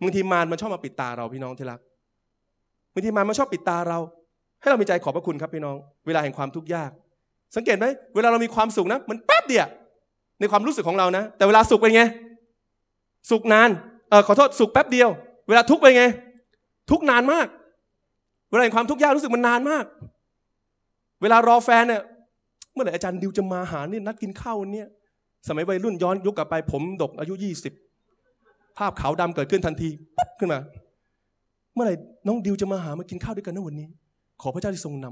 บางทีมารมันชอบมาปิดตาเราพี่น้องที่รักบางทีมันมันชอบปิดตาเรา ให้เรามีใจขอบพระคุณครับพี่น้อง เวลาแห่งความทุกข์ยาก สังเกตไหม เวลาเรามีความสุขนะ มันแป๊บเดียว ในความรู้สึกของเรานะ แต่เวลาสุขเป็นไง สุขนานเออขอโทษ สุขแป๊บเดียว เวลาทุกข์เป็นไง ทุกนานมาก เวลาแห่งความทุกข์ยากรู้สึกมันนานมาก เวลารอแฟนเนี่ยเมื่อไหร่อาจารย์ดิวจะมาหาเนี่ยนัดกินข้าววันนี้สมัยวัยรุ่นย้อนยุคกลับไปผมดกอายุยี่สิบ ภาพขาวดาเกิดขึ้นทันที ปุ๊บขึ้นมาเมื่อไหร่น้องดิวจะมาหามากินข้าวด้วยกันนะวันนี้ ขอพระเจ้าที่ทรงน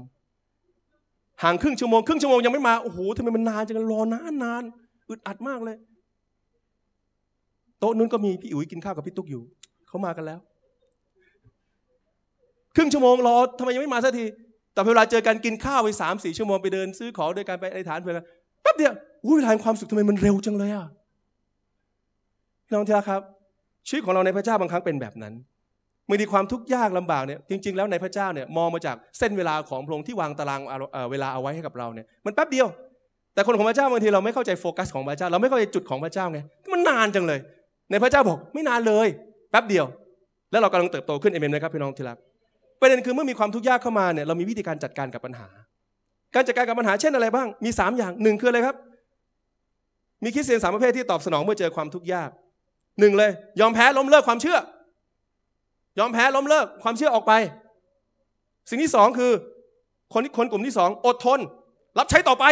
ำห่างครึ่งชั่วโมงครึ่งชั่วโมงยังไม่มาโอ้โหทำไมมันนานจังรอนานนานอึดอัดมากเลย โต๊ะนู้นก็มีพี่อุ๋ยกินข้าวกับพี่ตุ๊กอยู่เขามากันแล้ว ครึ่งชั่วโมง รอทำไมยังไม่มาสักทีแต่เวลาเจอกันกินข้าวไปสามสี่ชั่วโมงไปเดินซื้อของด้วยกันไปในฐานเพื่อนแป๊บเดียวอุ้ยเวลาความสุขทำไมมันเร็วจังเลยอ่ะน้องเทียครับชีวิตของเราในพระเจ้าบางครั้งเป็นแบบนั้นื่อมีความทุกข์ยากลำบากเนี่ยจริง ๆแล้วในพระเจ้าเนี่ยมองมาจากเส้นเวลาของพระองค์ที่วางตารางเวลาเอาไว้ให้กับเราเนี่ยมันแป๊บเดียว แต่คนของพระเจ้าบางทีเราไม่เข้าใจโฟกัสของพระเจ้าเราไม่เข้าใจจุดของพระเจ้าไงมันนานจังเลย ในพระเจ้าบอกไม่นานเลยแป๊บเดียว แล้วเรากำลังเติบโตขึ้นเอเมนไหมครับพี่น้องที่รักประเด็นคือเมื่อมีความทุกข์ยากเข้ามาเนี่ยเรามีวิธีการจัดการกับปัญหา การจัดการกับปัญหา เช่นอะไรบ้างมี 3 อย่างหนึ่งคืออะไรครับ มีคริสเตียนสามประเภทที่ตอบสนองเมื่อเจอความทุกข์ยากหนึ่งเลย ยอมแพ้ล้มเลิกความเชื่อยอมแพ้ ล้มเลิก ความเชื่อออกไป สิ่งที่สองคือ คนคนกลุ่มที่สอง อดทน รับใช้ต่อไป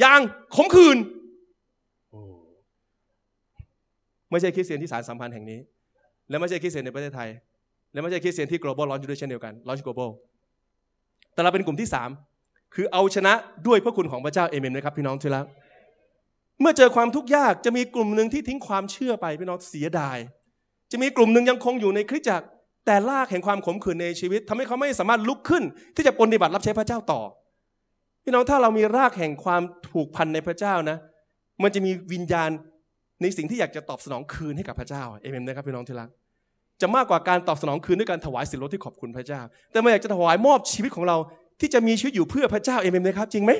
อย่าง ขมขื่นไม่ใช่คิดเสียนที่สารสัมพันธ์แห่งนี้ และไม่ใช่คิดเสียนในประเทศไทย และไม่ใช่คิดเสียนที่ global launch ด้วยเช่นเดียวกัน launch global แต่เราเป็นกลุ่มที่สาม คือเอาชนะด้วยพระคุณของพระเจ้าเอเมนไหมครับ พี่น้องที่รักเมื่อเจอความทุกข์ยากจะมีกลุ่มหนึ่งที่ทิ้งความเชื่อไปพี่น้องเสียดายจะมีกลุ่มหนึ่งยังคงอยู่ในคริสตจักรแต่ลากแห่งความขมขื่นในชีวิต ทำให้เขาไม่สามารถลุกขึ้น ที่จะปฏิบัติรับใช้พระเจ้าต่อ พี่น้องถ้าเรามีรากแห่งความถูกพันในพระเจ้านะ มันจะมีวิญญาณในสิ่งที่อยากจะตอบสนองคืนให้กับพระเจ้าเอเมนนะครับพี่น้องที่รักจะมากกว่าการตอบสนองคืนด้วยการถวายสินลดที่ขอบคุณพระเจ้า แต่เราอยากจะถวายมอบชีวิตของเรา ที่จะมีชีวิตอยู่เพื่อพระเจ้าเอเมนนะครับจริงไหม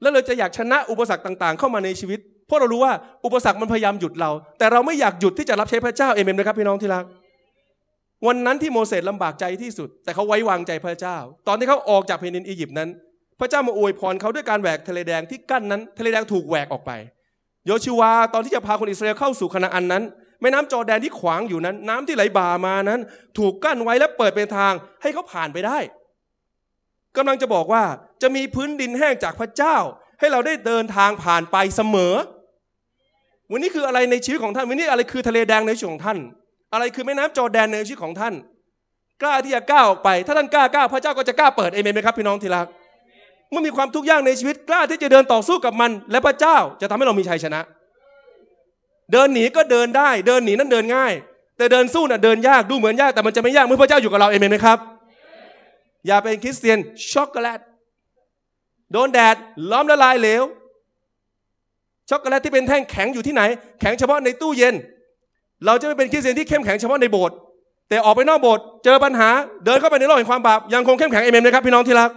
แล้วเราจะอยากชนะอุปสรรคต่างๆเข้ามาในชีวิตราะเรารู้ว่าอุปสรรคมันพยายามหยุดเรา แต่เราไม่อยากหยุดที่จะรับใช้พระเจ้าเอเมนนะครับพี่น้องที่รักวันนั้นที่โมเสสลำบากใจที่สุด แต่เขาไว้วางใจพระเจ้า ตอนที่เขาออกจากแผ่นดินอียิปต์นั้น พระเจ้ามาอวยพรเขาด้วยการแหวกทะเลแดงที่กั้นนั้นทะเลแดงถูกแหวกออกไปโยชูวาตอนที่จะพาคนอิสราเอลเข้าสู่คณาอันนั้นแม่น้ำจอแดนที่ขวางอยู่นั้น น้ำที่ไหลบ่ามานั้น ถูกกั้นไว้และเปิดเป็นทางให้เขาผ่านไปได้ กำลังจะบอกว่าจะมีพื้นดินแห้งจากพระเจ้า ให้เราได้เดินทางผ่านไปเสมอวันนี้คืออะไรในชีวิตของท่านวันนี้อะไรคือทะเลแดงในชีวิตของท่าน อะไรคือแม่น้ำจอแดนในชีวิตของท่านกล้าที่จะก้าวออกไปถ้าท่านกล้าก้าวพระเจ้าก็จะกล้าเปิดเอเมนไหมครับ พี่น้องที่รักเมื่อมีความทุกข์ยากในชีวิต กล้าที่จะเดินต่อสู้กับมัน และพระเจ้าจะทำให้เรามีชัยชนะ เดินหนีก็เดินได้เดินหนีนั้นเดินง่าย แต่เดินสู้น่ะเดินยากดูเหมือนยากแต่มันจะไม่ยากเมื่อพระเจ้าอยู่กับเราเอเมนไหมครับ อย่าเป็นคริสเตียนช็อกโกแลตโดนแดด ล้อมละลายเหลวช็อกโกแลตที่เป็นแท่งแข็งอยู่ที่ไหน แข็งเฉพาะในตู้เย็นเราจะไม่เป็นคริสเตียนที่เข้มแข็งเฉพาะในโบสถ์แต่ออกไปนอกโบสถ์เจอปัญหา เดินเข้าไปในโลกแห่งความบาปยังคงเข้มแข็งเอเมนหมครับพี่น้องที่รัก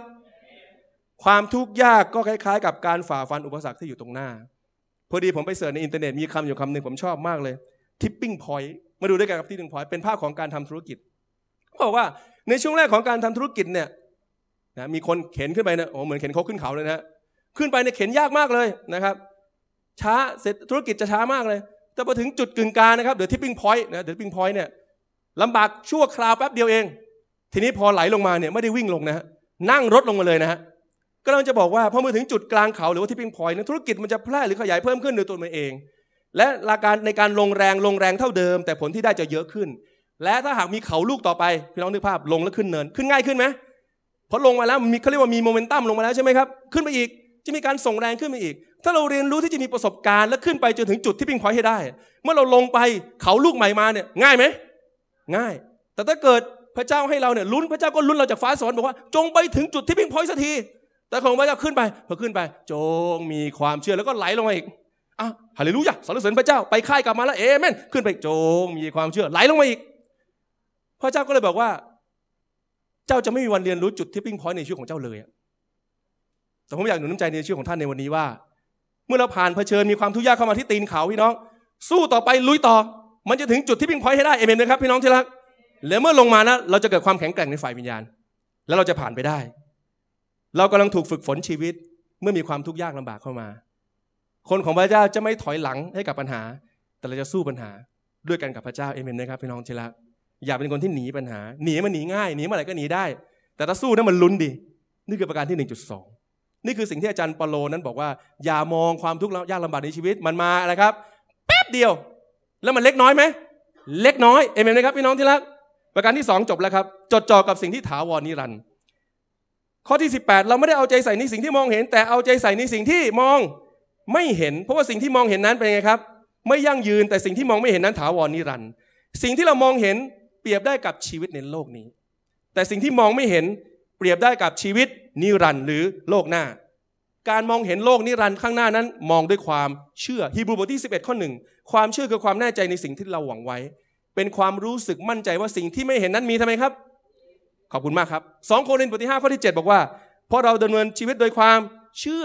ความทุกข์ยากก็คล้าย ๆ กับการฝ่าฟันอุปสรรคที่อยู่ตรงหน้า พอดีผมไปเสิร์ชในอินเทอร์เน็ตมีคำอยู่คำหนึ่งผมชอบมากเลยทิปปิ้งพอยต์มาดูด้วยกันกับที่หนึ่งพอยต์เป็นภาพของการทำธุรกิจเขาบอกว่าในช่วงแรกของการทำธุรกิจเนี่ยนะมีคนเข็นขึ้นไปนะโอ้เหมือนเข็นเขาขึ้นเขาเลยนะขึ้นไปเนี่ยเข็นยากมากเลยนะครับช้าเสร็จธุรกิจจะช้ามากเลย แต่พอถึงจุดกึ่งกลางนะครับเดี๋ยวทิปปิ้งพอยต์นะเดี๋ยวทิปปิ้งพอยต์เนี่ยลำบากชั่วคราวแป๊บเดียวเอง ทีนี้พอไหลลงมาเนี่ยไม่ได้วิ่งลงนะฮะนั่งรถลงมาเลยนะฮะก็เราจะบอกว่าพอมาถึงจุดกลางเขาหรือว่าทิปปิ้งพอยต์นั้นธุรกิจมันจะแพร่หรือขยายเพิ่มขึ้นโดยตัวมันเอง และกการในการลงแรงลงแรงเท่าเดิม แต่ผลที่ได้จะเยอะขึ้น และถ้าหากมีเขาลูกต่อไปพี่น้องนึกภาพลงแล้วขึ้นเนินขึ้นง่ายขึ้นไหมพอลงมาแล้วมีเขาเรียกว่ามีโมเมนตัมลงมาแล้วใช่ไหมครับขึ้นไปอีกจะมีการส่งแรงขึ้นมาอีก ถ้าเราเรียนรู้ที่จะมีประสบการณ์และขึ้นไปจนถึงจุดที่พิงพอยให้ได้ เมื่อเราลงไปเขาลูกใหม่มาเนี่ย ง่ายไหม ง่าย แต่ถ้าเกิดพระเจ้าให้เราเนี่ยลุ้นพระเจ้าก็ลุ้นเราจากฟ้าสวรรค์บอกว่า จงไปถึงจุดที่พิงพอยสักที แต่ของพระเจ้าขึ้นไปพอขึ้นไปจงมีความเชื่อแล้วก็ไหลลงมาอีกอ่ะฮาเลลูยาสรรเสริญพระเจ้าไปค่ายกลับมาแล้วเอเมนขึ้นไป จงมีความเชื่อไหลลงมาอีก พระเจ้าก็เลยบอกว่า เจ้าจะไม่มีวันเรียนรู้จุดที่พิงพอยในชีวิตของเจ้าเลยอะแต่ผมอยากหนุนน้ำใจในชีวิตของท่านในวันนี้ว่า เมื่อเราผ่านเผชิญมีความทุกข์ยากเข้ามาที่ตีนเขาพี่น้อง สู้ต่อไปลุยต่อ มันจะถึงจุดที่พิงพอยให้ได้เอเมนนะครับพี่น้องที่รักและเมื่อลงมานะ เราจะเกิดความแข็งแกร่งในฝ่ายวิญญาณ แล้วเราจะผ่านไปได้ เรากำลังถูกฝึกฝนชีวิตเมื่อมีความทุกข์ยากลำบากเข้ามา คนของพระเจ้าจะไม่ถอยหลังให้กับปัญหา แต่เราจะสู้ปัญหา ด้วยกันกับพระเจ้าเอเมนนะครับ พี่น้องที่รักอย่าเป็นคนที่หนีปัญหาหนีมันหนีง่ายหนีเมื่อไหร่ก็หนีได้ แต่ถ้าสู้นั้นมันลุ้นดีนี่คือประการที่ 1.2นี่คือสิ่งที่อาจารย์ปโลนั้นบอกว่าอย่ามองความทุกข์ยากลำบากในชีวิตมันมาอะไรครับแป๊บเดียว แล้วมันเล็กน้อยไหมเล็กน้อยเอเมนไหมครับ พี่น้องที่รักประการที่2จบแล้วครับ จดจ่อกับสิ่งที่ถาวรนิรันดร์ข้อที่ 18 เราไม่ได้เอาใจใส่ในสิ่งที่มองเห็น แต่เอาใจใส่ในสิ่งที่มองไม่เห็น เพราะว่าสิ่งที่มองเห็นนั้นเป็นไงครับ ไม่ยั่งยืนแต่สิ่งที่มองไม่เห็นนั้นถาวรนิรันดร์สิ่งที่เรามองเห็นเปรียบได้กับชีวิตในโลกนี้ แต่สิ่งที่มองไม่เห็นเปรียบได้กับชีวิต นิรันดร์หรือโลกหน้า การมองเห็นโลกนิรันดร์ข้างหน้านั้นมองด้วยความเชื่อฮีบรูบทที่ 11ข้อหนึ่ง ความเชื่อคือความแน่ใจในสิ่งที่เราหวังไว้ เป็นความรู้สึกมั่นใจว่าสิ่งที่ไม่เห็นนั้นมีทำไมครับ ขอบคุณมากครับสองโครินธ์บทที่5ข้อที่7บอกว่า เพราะเราดำเนินชีวิตโดยความเชื่อ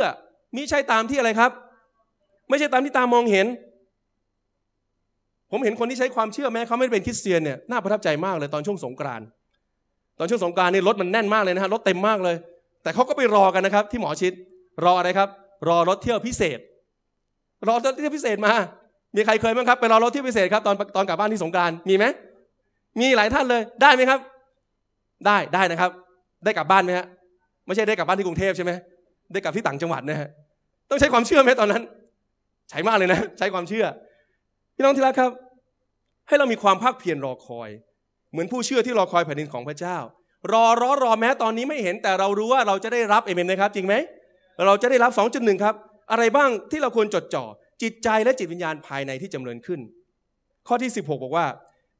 มิใช่ตามที่อะไรครับ ไม่ใช่ตามที่ตามองเห็น ผมเห็นคนที่ใช้ความเชื่อแม้ เขาไม่เป็นคริสเตียนเนี่ยน่าประทับใจมากเลยตอนช่วงสงกรานต์ตอนช่วงสงการนี่รถมันแน่นมากเลยนะฮะรถเต็มมากเลย แต่เขาก็ไปรอกันนะครับ ที่หมอชิด รออะไรครับ รอรถเที่ยวพิเศษ รอรถเที่ยวพิเศษมา มีใครเคยบ้างครับไปรอรถเที่ยวพิเศษครับตอนตอนกลับบ้านที่สงการมีไหมมีหลายท่านเลยได้ไหมครับ ได้ได้นะครับ ได้กลับบ้านไหมฮะไม่ใช่ได้กลับบ้านที่กรุงเทพใช่ไหมได้กลับที่ต่างจังหวัดนะฮะต้องใช้ความเชื่อไหมตอนนั้น ใช้มากเลยนะ ใช้ความเชื่อ พี่น้องที่รักครับ ให้เรามีความภาคเพียรรอคอยเหมือนผู้เชื่อที่รอคอยแผ่นดินของพระเจ้า รอรอรอแม้ตอนนี้ไม่เห็นแต่เรารู้ว่าเราจะได้รับเอเมนนะครับ จริงไหมเราจะได้รับ2.1ครับอะไรบ้างที่เราควรจดจ่อจิตใจและจิตวิญญาณภายในที่จำเริญขึ้น ข้อที่ 16 บอกว่า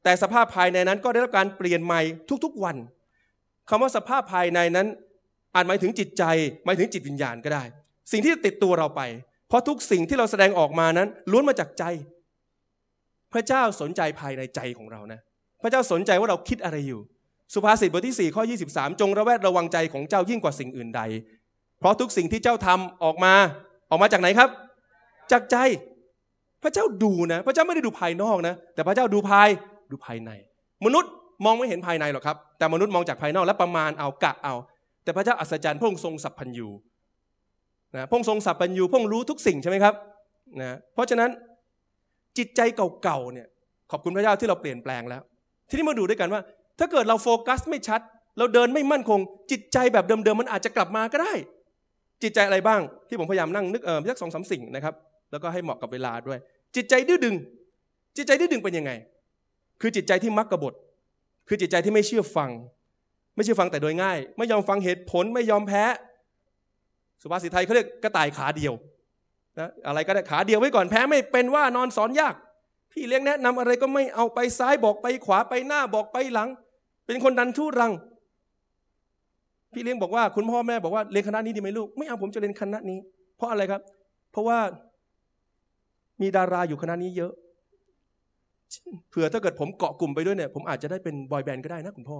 แต่สภาพภายในนั้น ก็ได้รับการเปลี่ยนใหม่ทุก ๆวันคำว่าสภาพภายในนั้นอาจหมายถึงจิตใจ หมายถึงจิตวิญญาณก็ได้ สิ่งที่ติดตัวเราไปเพราะทุกสิ่งที่เราแสดงออกมานั้น ล้วนมาจากใจ พระเจ้าสนใจภายในใจของเรานะเพระเจ้าสนใจว่าเราคิดอะไรอยู่ สุภาษิตบทที่4ข้อ23 จงระแวดระวังใจของเจ้ายิ่งกว่าสิ่งอื่นใด เพราะทุกสิ่งที่เจ้าทำออกมาออกมาจากไหนครับ จากใจพระเจ้าดูนะ พระเจ้าไม่ได้ดูภายนอกนะแต่พระเจ้าดูภายดูภายใน มนุษย์มองไม่เห็นภายในหรอกครับ แต่มนุษย์มองจากภายนอกและประมาณเอากะเอา แต่พระเจ้าอัศจรรย์พระองค์ทรงสัพพัญญูนะพระองค์ทรงสัพพัญญูพระองค์รู้ทุกสิ่งใช่ไหมครับนะเพราะฉะนั้นจิตใจเก่าๆเนี่ยขอบคุณพระเจ้าที่เราเปลี่ยนแปลงแล้วทีนี้มาดูด้วยกันว่าถ้าเกิดเราโฟกัสไม่ชัด เราเดินไม่มั่นคง จิตใจแบบเดิมๆมันอาจจะกลับมาก็ได้ จิตใจอะไรบ้างที่ผมพยายามนั่งนึกเออสักสองสามสิ่งนะครับแล้วก็ให้เหมาะกับเวลาด้วย จิตใจดื้อดึง จิตใจดื้อดึงเป็นยังไง คือจิตใจที่มักกบฏคือจิตใจที่ไม่เชื่อฟัง ไม่เชื่อฟังแต่โดยง่าย ไม่ยอมฟังเหตุผลไม่ยอมแพ้สุภาษิตไทยเขาเรียกกระต่ายขาเดียวนะอะไรก็ได้ขาเดียวไว้ก่อนแพ้ไม่เป็นว่านอนสอนยากพี่เลี้ยงแนะนำอะไรก็ไม่เอาไปซ้ายบอกไปขวาไปหน้าบอกไปหลัง เป็นคนดันทุรัง พี่เลี้ยงบอกว่าคุณพ่อแม่บอกว่าเรียนคณะนี้ดีไหมลูก ไม่เอาผมจะเรียนคณะนี้ เพราะอะไรครับ เพราะว่ามีดาราอยู่คณะนี้เยอะเผื่อถ้าเกิดผมเกาะกลุ่มไปด้วยเนี่ยผมอาจจะได้เป็นบอยแบนด์ก็ได้นะคุณพ่อ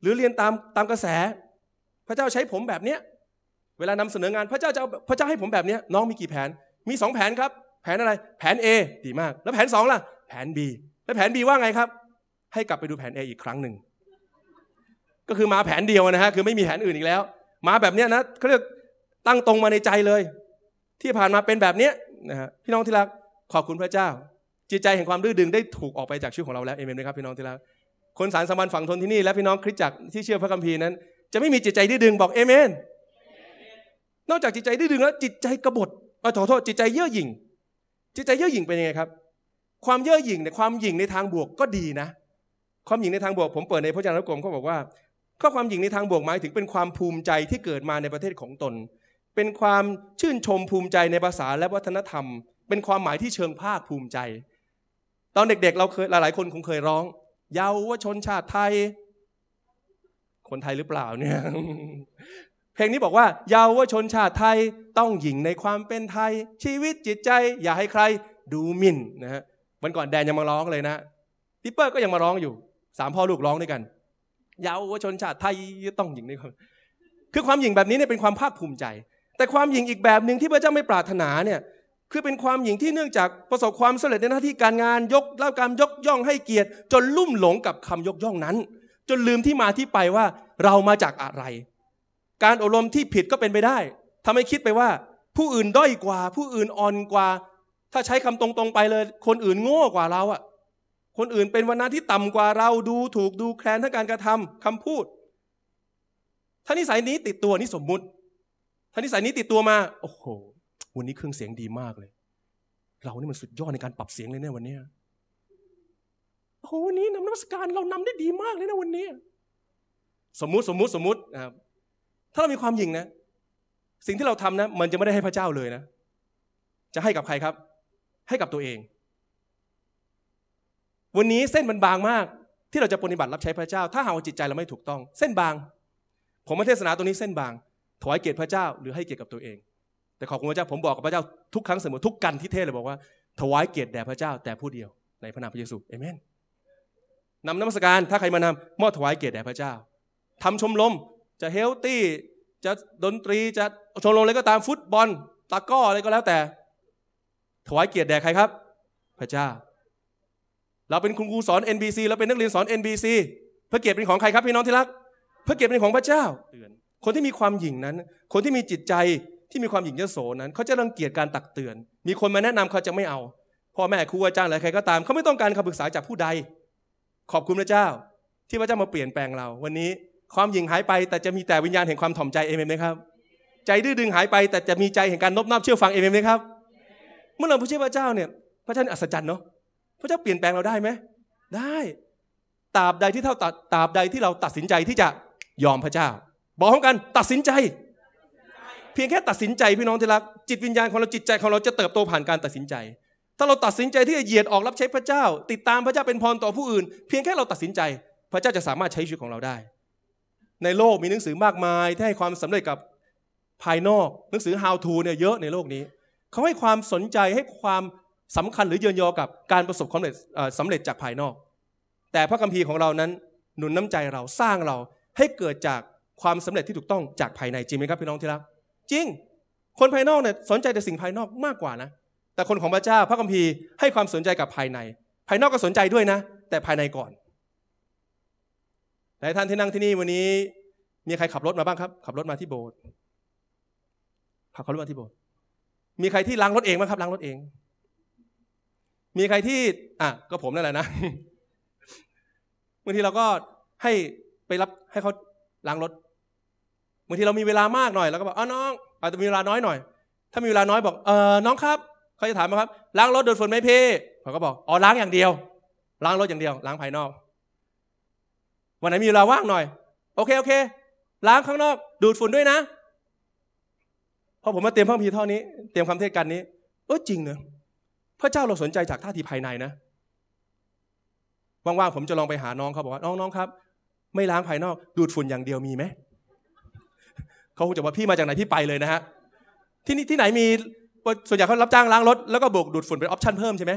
หรือเรียนตามตามกระแส พระเจ้าใช้ผมแบบเนี้ยเวลานำเสนองานพระเจ้าจะพระเจ้าให้ผมแบบเนี้ยน้องมีกี่แผนมีสองแผนครับแผนอะไร แผน A ดีมาก แล้วแผน2 ล่ะ แผน B แล้วแผน B ว่าไงครับ ให้กลับไปดูแผน A อีกครั้งหนึ่ง ก็คือมาแผนเดียวนะฮะ คือไม่มีแผนอื่นอีกแล้ว มาแบบเนี้ยนะ เขาเรียก ตั้งตรงมาในใจเลย ที่ผ่านมาเป็นแบบเนี้ยนะฮะพี่น้องที่รักขอบคุณพระเจ้า จิตใจแห่งความดื้อดึงได้ถูกออกไปจากชีวิตของเราแล้วเอเมนไหมครับพี่น้องที่รักคนสารสัมพันธ์ฝังทนที่นี่และพี่น้องคริสตจักรที่เชื่อพระคัมภีร์นั้น จะไม่มีจิตใจดื้อดึงบอกเอเมน นอกจากจิตใจดื้อดึงแล้ว จิตใจกบฏขอโทษจิตใจเย่อหยิ่งจิตใจเย่อหยิ่งเป็นยังไงครับ ความเย่อหยิ่งในความหยิ่งในทางบวกก็ดีนะความหยิ่งในทางบวก ผมเปิด ในพระจารย์กรมเขาบอกว่า ข้อความหยิ่งในทางบวกหมายถึงเป็นความภูมิใจที่เกิดมาในประเทศของตน เป็นความชื่นชมภูมิใจในภาษาและวัฒนธรรม เป็นความหมายที่เชิงภาคภูมิใจ ตอนเด็ก ๆ เราเคย หลายๆ คนคงเคยร้อง เยาวชนชาติไทย คนไทยหรือเปล่าเนี่ยเพลงนี้บอกว่าเยาวชนชาติไทยต้องหญิงในความเป็นไทยชีวิตจิตใจอย่าให้ใครดูหมิ่นนะฮะวันก่อนแดนยังมาร้องเลยนะทิปเปอร์ก็ยังมาร้องอยู่สามพ่อลูกร้องด้วยกันเยาวชนชาติไทยต้องหญิงในความคือความหญิงแบบนี้เนี่ยเป็นความภาคภูมิใจ แต่ความหญิงอีกแบบหนึ่งที่พระเจ้าไม่ปรารถนาเนี่ยคือเป็นความหญิงที่เนื่องจากประสบความสำเร็จในหน้าที่การงานยกเล่าการยกย่องให้เกียรติจนลุ่มหลงกับคำยกย่องนั้น จนลืมที่มาที่ไปว่าเรามาจากอะไรการอบรมที่ผิดก็เป็นไปได้ ทำให้คิดไปว่า ผู้อื่นด้อยกว่า ผู้อื่นอ่อนกว่า ถ้าใช้คำตรงๆ ไปเลย คนอื่นโง่กว่าเราอะคนอื่นเป็นวันนั้นที่ต่ำกว่า เราดูถูกดูแคลนทั้งการกระทำ คำพูดท่านิสัยนี้ติดตัวนี่สมมุติท่านิสัยนี้ติดตัวมา โอ้โห วันนี้เครื่องเสียงดีมากเลย เรานี่มันสุดยอดในการปรับเสียงเลยเนี่ยวันนี้ โอ้โหวันนี้นำนักสการเรานำได้ดีมากเลยนะวันนี้ สมมุติ สมมุติ สมมุตินะครับถ้าเรามีความหยิ่งนะ สิ่งที่เราทำนะ มันจะไม่ได้ให้พระเจ้าเลยนะ จะให้กับใครครับ ให้กับตัวเอง วันนี้เส้นมันบางมาก ที่เราจะปฏิบัติรับใช้พระเจ้า ถ้าหาวจิตใจเราไม่ถูกต้องเส้นบาง ผมมาเทศนาตรงนี้เส้นบางถวายเกียรติพระเจ้า หรือให้เกียรติกับตัวเอง แต่ขอบคุณพระเจ้าผมบอกกับพระเจ้าทุกครั้งเสมอทุกกันที่เทศเลยบอกว่าถวายเกียรติแด่พระเจ้าแต่ผู้เดียว ในพระนามพระเยซูเอเมนนำน้ำสการ ถ้าใครมานำมอบถวายเกียรติแด่พระเจ้าทำชมรมจะเฮลตี้จะดนตรีจะชว์ลอะไรก็ตามฟุตบอลตะก้ออะไรก็แล้วแต่ถวายเกียรติแด่ใครครับ พระเจ้า เราเป็นคุณครูสอน NBC เราเป็นนักเรียนสอน NBC พระเกียรติเป็นของใครครับ พี่น้องที่รักพระเกียรติเป็นของพระเจ้า เตือน คนที่มีความหยิ่งนั้น คนที่มีจิตใจที่มีความหยิ่งยโสนั้น เขาจะรังเกียจการตักเตือน มีคนมาแนะนำเขาจะไม่เอาพ่อแม่ครูอาจารย์อะไรใครก็ตามเขาไม่ต้องการคำปรึกษาจากผู้ใด ขอบคุณพระเจ้า ที่พระเจ้ามาเปลี่ยนแปลงเรา วันนี้ความหยิ่งหายไปแต่จะมีแต่วิญญาณแห่งความถ่อมใจเอเมนไหมครับ ใจดื้อดึงหายไป แต่จะมีใจแห่งการนบน้อมเชื่อฟังเอเมนไหมครับ เมื่อเราพูดเชื่อพระเจ้าเนี่ยพระเจ้าอัศจรรย์เนาะพระเจ้าเปลี่ยนแปลงเราได้ไหมได้ตราบใดที่เท่าตราบใดที่เราตัดสินใจที่จะยอมพระเจ้า บอกพร้อมกันตัดสินใจ เพียงแค่ตัดสินใจพี่น้องที่รักจิตวิญญาณของเราจิตใจของเราจะเติบโตผ่านการตัดสินใจ ถ้าเราตัดสินใจที่จะเหยียดออกรับใช้พระเจ้าติดตามพระเจ้าเป็นพรต่อผู้อื่น เพียงแค่เราตัดสินใจ พระเจ้าจะสามารถใช้ชีวิตของเราได้ในโลกมีหนังสือมากมายที่ให้ความสำเร็จกับภายนอกหนังสือ how to เนี่ยเยอะในโลกนี้ เขาให้ความสนใจให้ความสำคัญหรือเยินยอกับการประสบความสำเร็จสำเร็จจากภายนอก แต่พระคัมภีร์ของเรานั้น หนุนน้ำใจเราสร้างเราให้เกิดจากความสำเร็จที่ถูกต้องจากภายในจริงไหมครับพี่น้องที่รักจริง คนภายนอกเนี่ยสนใจแต่สิ่งภายนอกมากกว่านะ แต่คนของพระเจ้าพระคัมภีร์ให้ความสนใจกับภายใน ภายนอกก็สนใจด้วยนะ แต่ภายในก่อนลายท่านที่นั่งที่นี่วันนี้ มีใครขับรถมาบ้างครับ ขับรถมาที่โบสถ์ขับรถมาที่โบสถ์มีใครที่ล้างรถเองบ้างครับล้างรถเอง มีใครที่อ่ะก็ผมนั่นแหละนะบางทีเราก็ให้ไปรับให้เขาล้างรถบางทีเรามีเวลามากหน่อยเราก็บอกอ๋อน้องอาจจะมีเวลาน้อยหน่อยถ้ามีเวลาน้อยบอกเออน้องครับเขาจะถามมาครับ ล้างรถโดนฝนไหมพี่ผมก็บอกอ๋อล้างอย่างเดียวล้างรถอย่างเดียว ล้างภายนอกวันไหนมีเวลาว่างหน่อยโอเคโอเค ล้างข้างนอก ดูดฝุ่นด้วยนะพอผมมาเตรียมพระพีท่อนี้ เตรียมคำเทศกันนี้เออจริงเนอะพระเจ้าเราสนใจจากท่าทีภายในนะ ว่างๆผมจะลองไปหาน้องเขาบอกว่าน้องๆครับ ไม่ล้างภายนอก ดูดฝุ่นอย่างเดียวมีไหมเขาคงจะว่าพี่มาจากไหนพี่ไปเลยนะฮะที่นี่ที่ไหนมีส่วนใหญ่เขารับจ้างล้างรถแล้วก็บวกดูดฝุ่นเป็นออปชั่นเพิ่มใช่ไหม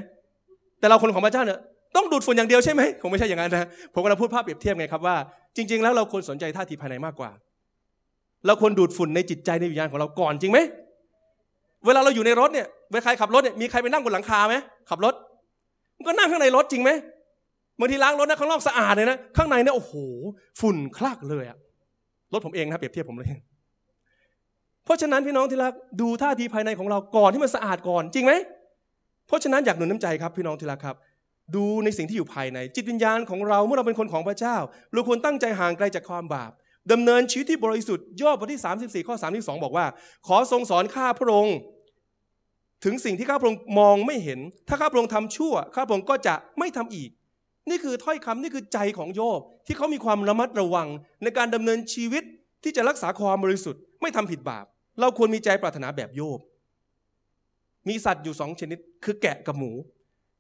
แต่เราคนของพระเจ้าเนี่ยต้องดูดฝุ่นอย่างเดียวใช่ไหมคงไม่ใช่อย่างนั้นนะผมกำลังพูดภาพเปรียบเทียบไงครับว่าจริงๆแล้วเราควรสนใจท่าทีภายในมากกว่า เราควรดูดฝุ่นในจิตใจในวิญญาณของเราก่อนจริงไหมเวลาเราอยู่ในรถเนี่ยเวลาใครขับรถเนี่ยมีใครไปนั่งบนหลังคาไหมขับ รถ มันก็นั่งข้างในรถจริงไหมบางทีล้างรถนะข้างนอกสะอาดเลยนะข้างในเนี่ยโอ้โห ฝุ่นคลากเลยอะรถผมเองนะเปรียบเทียบผมเลยเพราะฉะนั้นพี่น้องที่รักดูท่าทีภายในของเราก่อนที่มันสะอาดก่อนจริงไหมเพราะฉะนั้นอยากหนุนน้ำใจครับ พี่น้องที่รักครับดูในสิ่งที่อยู่ภายใน จิตวิญญาณของเราเมื่อเราเป็นคนของพระเจ้า เราควรตั้งใจห่างไกลจากความบาปดำเนินชีวิตที่บริสุทธิ์ย่อบทที่ 34 ข้อ32บอกว่า ขอทรงสอนข้าพระองค์ ถึงสิ่งที่ข้าพระองค์มองไม่เห็น ถ้าข้าพระองค์ทำชั่ว ข้าพระองค์ก็จะไม่ทำอีก นี่คือถ้อยคำนี่คือใจของโยบ ที่เขามีความระมัดระวัง ในการดำเนินชีวิตที่จะรักษาความบริสุทธิ์ ไม่ทำผิดบาปเราควรมีใจปรารถนาแบบโยบมีสัตว์อยู่สองชนิดคือแกะกับหมู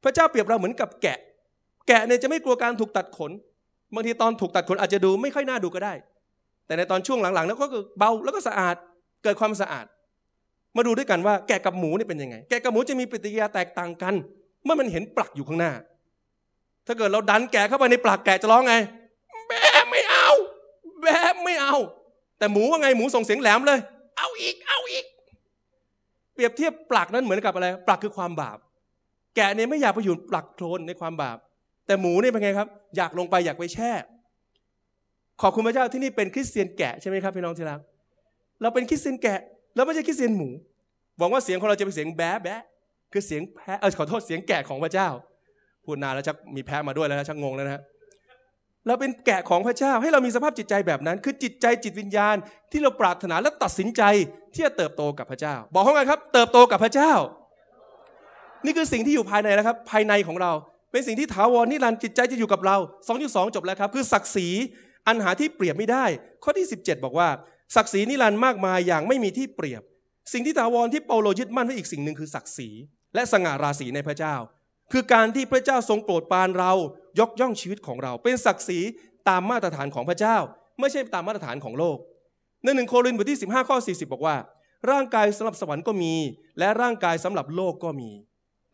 พระเจ้าเปรียบเราเหมือนกับแกะ แกะเนี่ยจะไม่กลัวการถูกตัดขน บางทีตอนถูกตัดขนอาจจะดูไม่ค่อยน่าดูก็ได้ แต่ในตอนช่วงหลัง ๆ แล้วก็เบาแล้วก็สะอาด เกิดความสะอาด มาดูด้วยกันว่าแกะกับหมูนี่เป็นยังไง แกะกับหมูจะมีปฏิกิริยาแตกต่างกัน เมื่อมันเห็นปลักอยู่ข้างหน้า ถ้าเกิดเราดันแกะเข้าไปในปลักแกะจะร้องไงแบะไม่เอาแบะไม่เอา แต่หมูว่าไง หมูส่งเสียงแหลมเลย เอาอีก เอาอีก เปรียบเทียบปลักนั้นเหมือนกับอะไร ปลักคือความบาปแกะเนี่ยไม่อยากไปอยู่หลักโคลนในความบาป แต่หมูเนี่ยเป็นไงครับ อยากลงไปอยากไปแช่ ขอบคุณพระเจ้าที่นี่เป็นคริสเตียนแกะใช่ไหมครับพี่น้องที่รักเราเป็นคริสเตียนแกะเราไม่ใช่คริสเตียนหมูหวังว่าเสียงของเราจะเป็นเสียงแบ๊ะแบ๊ะคือเสียงแพะเออขอโทษเสียงแกะของพระเจ้าพูดนานแล้วชักมีแพะมาด้วยแล้วชักงงแล้วนะะเราเป็นแกะของพระเจ้าให้เรามีสภาพจิตใจแบบนั้น คือจิตใจจิตวิญญาณที่เราปรารถนาและตัดสินใจที่จะเติบโตกับพระเจ้า บอกเขาไงครับ เติบโตกับพระเจ้านี่คือสิ่งที่อยู่ภายในนะครับภายในของเราเป็นสิ่งที่ถาวรนิรันดร์จิตใจจะอยู่กับเรา2.2จบแล้วครับ คือศักดิ์ศรีอันหาที่เปรียบไม่ได้ ข้อที่ 17 บอกว่า ศักดิ์ศรีนิรันดร์มากมายอย่างไม่มีที่เปรียบ สิ่งที่ถาวรที่เปาโลยึดมั่นไว้อีกสิ่งหนึ่งคือศักดิ์ศรีและสง่าราศีในพระเจ้า คือการที่พระเจ้าทรงโปรดปรานเรายกย่องชีวิตของเรา เป็นศักดิ์ศรีตามมาตรฐานของพระเจ้าไม่ใช่ตามมาตรฐานของโลกในหนึ่งโครินธ์บทที่15ข้อ40 บอกว่า ร่างกายสำหรับสวรรค์ก็มี และร่างกายสำหรับโลกก็มี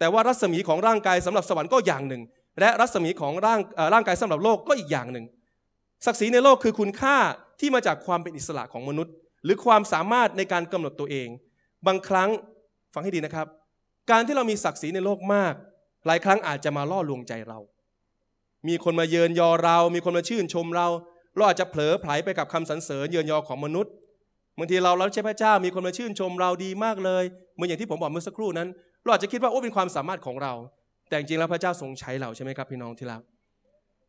แต่ว่ารัศมีของร่างกายสำหรับสวรรค์ก็อย่างหนึ่ง และรัศมีของร่างร่างกายสำหรับโลกก็อีกอย่างหนึ่ง ศักดิ์ศรีในโลกคือคุณค่าที่มาจากความเป็นอิสระของมนุษย์ หรือความสามารถในการกำหนดตัวเอง บางครั้งฟังให้ดีนะครับ การที่เรามีศักดิ์ศรีในโลกมาก หลายครั้งอาจจะมาล่อลวงใจเรา มีคนมาเยินยอเรา มีคนมาชื่นชมเรา เราอาจจะเผลอไผลไปกับคำสรรเสริญเยินยอของมนุษย์บางทีเรารับใช้พระเจ้า มีคนมาชื่นชมเราดีมากเลยเหมือนอย่างที่ผมบอกเมื่อสักครู่นั้นเราอาจจะคิดว่าโอ้เป็นความสามารถของเรา แต่จริงๆแล้วพระเจ้าทรงใช้เราใช่ไหมครับ พี่น้องที่รัก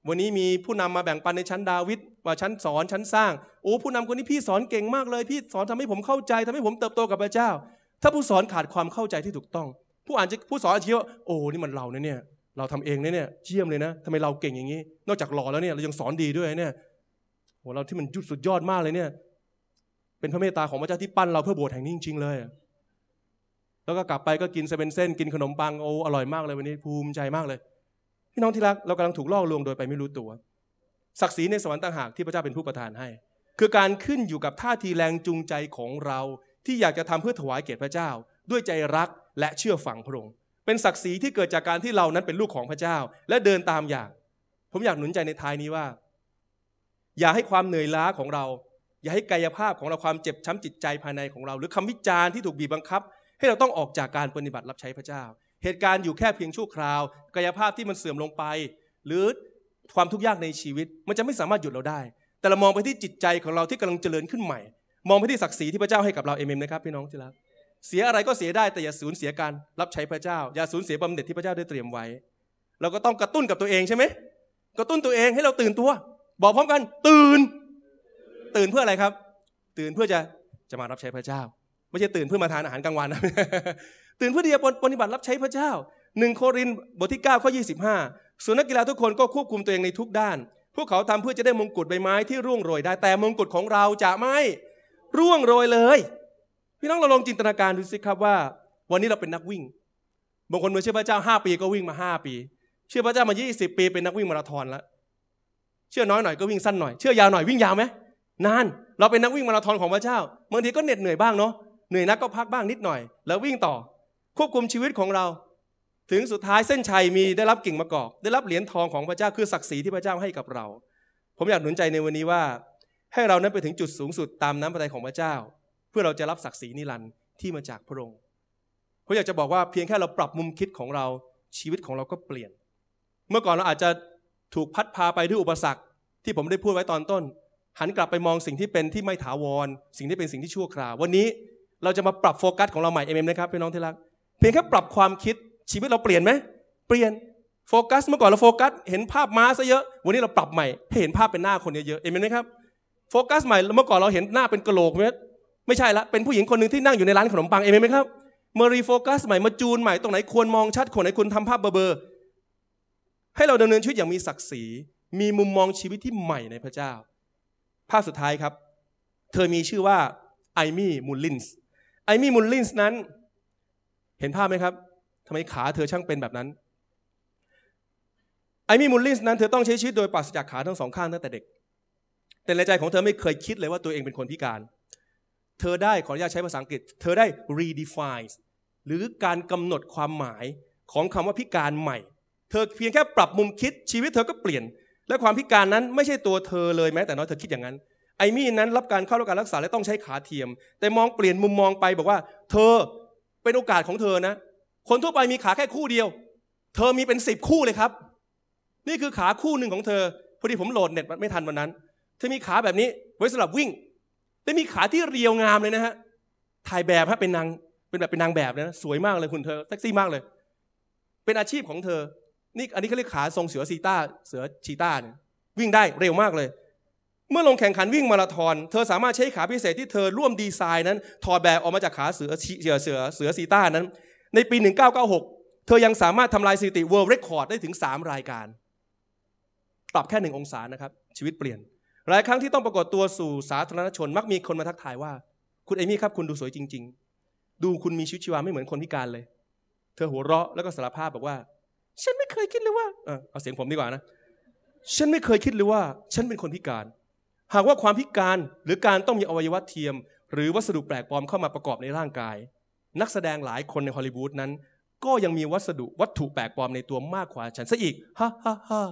วันนี้มีผู้นำมาแบ่งปันในชั้นดาวิดว่าชั้นสอนชั้นสร้าง โอ้ผู้นำคนนี้พี่สอนเก่งมากเลยพี่สอนทำให้ผมเข้าใจ ทำให้ผมเติบโตกับพระเจ้า ถ้าผู้สอนขาดความเข้าใจที่ถูกต้อง ผู้อ่านจะผู้สอนอาชีะว่าโอ้นี่มันเราเนี่ย เราทำเองเนี่ยเยี่ยมเลยนะทำไมเราเก่งอย่างนี้ นอกจากหล่อแล้วเนี่ยเรายังสอนดีด้วยเนี่ยโอ้เราที่มันยุดสุดยอดมากเลยเนี่ย เป็นพระเมตตาของพระเจ้าที่ปั้นเราเพื่อโบสถ์แห่งนี้จริงๆเลยแล้วก็กลับไปก็กินเซเว่นเส้นกินขนมปังโอ้อร่อยมากเลยวันนี้ภูมิใจมากเลยพี่น้องที่รักเรากำลังถูกล่อลวงโดยไปไม่รู้ตัว ศักดิ์ศรีในสวรรค์ต่างหากที่พระเจ้าเป็นผู้ประทานให้ คือการขึ้นอยู่กับท่าทีแรงจูงใจของเรา ที่อยากจะทำเพื่อถวายเกียรติพระเจ้า ด้วยใจรัก และเชื่อฝังพระองค์เป็นศักดิ์ศรีที่เกิดจากการที่เรานั้นเป็นลูกของพระเจ้า และเดินตามอย่าง ผมอยากหนุนใจในท้ายนี้ว่า อย่าให้ความเหนื่อยล้าของเรา อย่าให้กายภาพของเราความเจ็บช้ำจิตใจภายในของเรา หรือคำวิจารณ์ที่ถูกบีบบังคับให้เราต้องออกจากการปฏิบัติรับใช้พระเจ้า เหตุการณ์อยู่แค่เพียงชั่วคราว กายภาพที่มันเสื่อมลงไป หรือความทุกข์ยากในชีวิตมันจะไม่สามารถหยุดเราได้ แต่เรา มองไปที่จิตใจของเราที่กำลังเจริญขึ้นใหม่ มองไปที่ศักดิ์ศรีที่พระเจ้าให้กับเรา เอเมนนะครับพี่น้องที่รัก เสียอะไรก็เสียได้แต่อย่าสูญเสียการรับใช้พระเจ้า อย่าสูญเสียบำเหน็จที่พระเจ้าได้เตรียมไว้ เราก็ต้องกระตุ้นกับตัวเองใช่ไหมกระตุ้นตัวเองให้เราตื่นตัว บอกพร้อมกัน ตื่น ตื่นเพื่ออะไรครับ ตื่นเพื่อจะจะมารับใช้พระเจ้าไม่ใช่ตื่นเพื่อมาทานอาหารกลางวันนะตื่นเพื่อที่จะปฏิบัติรับใช้พระเจ้าหนึ่งโครินบทที่ 9 ข้อ 25ส่วนนักกีฬาทุกคนก็ควบคุมตัวเองในทุกด้าน พวกเขาทำเพื่อจะได้มงกุฎใบไม้ที่ร่วงโรยได้ แต่มงกุฎของเราจะไม่ร่วงโรยเลย พี่น้องเราลองจินตนาการดูสิครับว่า วันนี้เราเป็นนักวิ่ง บางคนเมื่อเชื่อพระเจ้า 5 ปีก็วิ่งมา 5 ปี เชื่อพระเจ้ามา 20 ปีเป็นนักวิ่งมาราธอนแล้ว เชื่อน้อยหน่อยก็วิ่งสั้นหน่อย เชื่อยาวหน่อยวิ่งยาวไหมนาน เราเป็นนักวิ่งมาราธอนของพระเจ้าบางทีก็เหน็ดเหนื่อยบ้างเนาะเหนื่อยนักก็พักบ้างนิดหน่อย แล้ววิ่งต่อควบคุมชีวิตของเรา ถึงสุดท้ายเส้นชัยมีได้รับกิ่งมะกอกได้รับเหรียญทองของพระเจ้าคือศักดิ์ศรีที่พระเจ้าให้กับเรา ผมอยากหนุนใจในวันนี้ว่า ให้เรานั้นไปถึงจุดสูงสุดตามน้ำพระทัยของพระเจ้า เพื่อเราจะรับศักดิ์ศรีนิรันดร์ที่มาจากพระองค์ผมอยากจะบอกว่าเพียงแค่เราปรับมุมคิดของเราชีวิตของเราก็เปลี่ยน เมื่อก่อนเราอาจจะถูกพัดพาไปด้วยอุปสรรค ที่ผมได้พูดไว้ตอนต้น หันกลับไปมองสิ่งที่เป็นที่ไม่ถาวรสิ่งที่เป็นสิ่งที่ชั่วคราววันนี้เราจะมาปรับโฟกัสของเราใหม่เอเมนไหมนะครับพี่น้องที่รักเพียงแค่ปรับความคิดชีวิตเราเปลี่ยนไหมเปลี่ยนโฟกัสเมื่อก่อนเราโฟกัสเห็นภาพม้าซะเยอะวันนี้เราปรับใหม่ให้เห็นภาพเป็นหน้าคนเยอะๆเอเมนไหมนะครับโฟกัสใหม่เมื่อก่อนเราเห็นหน้าเป็นกระโหลกเมไม่ใช่ละเป็นผู้หญิงคนหนึ่งที่นั่งอยู่ในร้านขนมปังเอเมนมไหมครับมารีโฟกัสใหม่มาจูนใหม่ตรงไหนควรมองชัดคนไหนควรทำภาพเบอร์ให้เราดำเนินชีวิตอย่างมีศักดิ์ศรีมีมุมมองชีวิตที่ใหม่ในพระเจ้า ภาพสุดท้ายครับ เธอมีชื่อว่าไอมี่มูลลินส์ไอมี่มุลลินส์นั้นเห็นภาพไหมครับทำไมขาเธอช่างเป็นแบบนั้นไอมี่มุลลินส์นั้นเธอต้องใช้ชีวิตโดยปราศจากขาทั้งสองข้างตั้งแต่เด็ก แต่ในใจของเธอไม่เคยคิดเลยว่าตัวเองเป็นคนพิการ เธอได้ขออนุญาตใช้ภาษาอังกฤษ เธอได้ redefine หรือการกำหนดความหมายของคำว่าพิการใหม่ เธอเพียงแค่ปรับมุมคิดชีวิตเธอก็เปลี่ยน และความพิการนั้นไม่ใช่ตัวเธอเลยแม้แต่น้อยเธอคิดอย่างนั้นไอมี่นั้นรับการเข้ารับการรักษาและต้องใช้ขาเทียม แต่มองเปลี่ยนมุมมองไป บอกว่าเธอเป็นโอกาสของเธอนะ คนทั่วไปมีขาแค่คู่เดียว เธอมีเป็นสิบคู่เลยครับ นี่คือขาคู่หนึ่งของเธอ พอดีผมโหลดเน็ตไม่ทันวันนั้นเธอมีขาแบบนี้ไว้สำหรับวิ่งแต่มีขาที่เรียวงามเลยนะฮะ ถ่ายแบบฮะเป็นนางเป็นแบบเป็นนางแบบนะสวยมากเลยคุณเธอแท็กซี่มากเลย เป็นอาชีพของเธอ นี่อันนี้เขาเรียกขาทรงเสือซีต้าเสือชีต้าเนี่ยวิ่งได้เร็วมากเลยเมื่อลงแข่งขันวิ่งมาราธอนเธอสามารถใช้ขาพิเศษที่เธอร่วมดีไซน์นั้นถอดแบบออกมาจากขาเสือเสือเสือเสือซีต้านั้น ในปี 1996 เธอยังสามารถทำลายสถิติ World Record ได้ถึง3รายการปรับแค่หนึ่งองศานะครับ ชีวิตเปลี่ยน หลายครั้งที่ต้องปรากฏตัวสู่สาธารณชนมักมีคนมาทักทายว่า คุณเอมี่ครับคุณดูสวยจริง ๆ ดูคุณมีชีวิตชีวาไม่เหมือนคนพิการเลย เธอหัวเราะแล้วก็สารภาพบอกว่าฉันไม่เคยคิดเลยว่าเอเอาเสียงผมดีกว่านะฉันไม่เคยคิดเลยว่าฉันเป็นคนพิการหากว่าความพิการหรือการต้องมีอวัยวะเทียม หรือวัสดุแปลกปลอมเข้ามาประกอบในร่างกาย นักแสดงหลายคนในฮอลลีวูดนั้น ก็ยังมีวัสดุวัตถุแปลกปลอมในตัวมากกว่า ฉันซะอีกฮ่าฮ่าฮ่า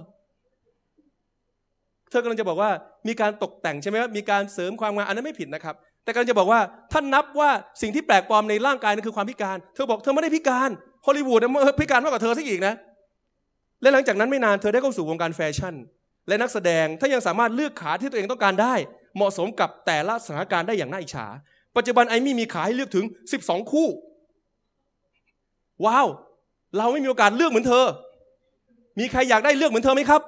เธอกำลังจะบอกว่า มีการตกแต่งใช่ไหมว่ามีการเสริมความงามอันนั้นไม่ผิดนะครับ แต่กำลังจะบอกว่าท่านนับว่าสิ่งที่แปลกปลอมในร่างกายนั้นคือความพิการเธอบอกเธอไม่ได้พิการฮอลลีวูดพิการมากกว่าเธอซะอีกนะและหลังจากนั้นไม่นานเธอได้เข้าสู่วงการแฟชั่นและนักแสดงถ้ายังสามารถเลือกขาที่ตัวเองต้องการได้ เหมาะสมกับแต่ละสถานการณ์ได้อย่างน่าอิจฉา ปัจจุบันไอมี่มีขาให้เลือกถึง 12 คู่ ว้าวเราไม่มีโอกาสเลือกเหมือนเธอ มีใครอยากได้เลือกเหมือนเธอไหมครับ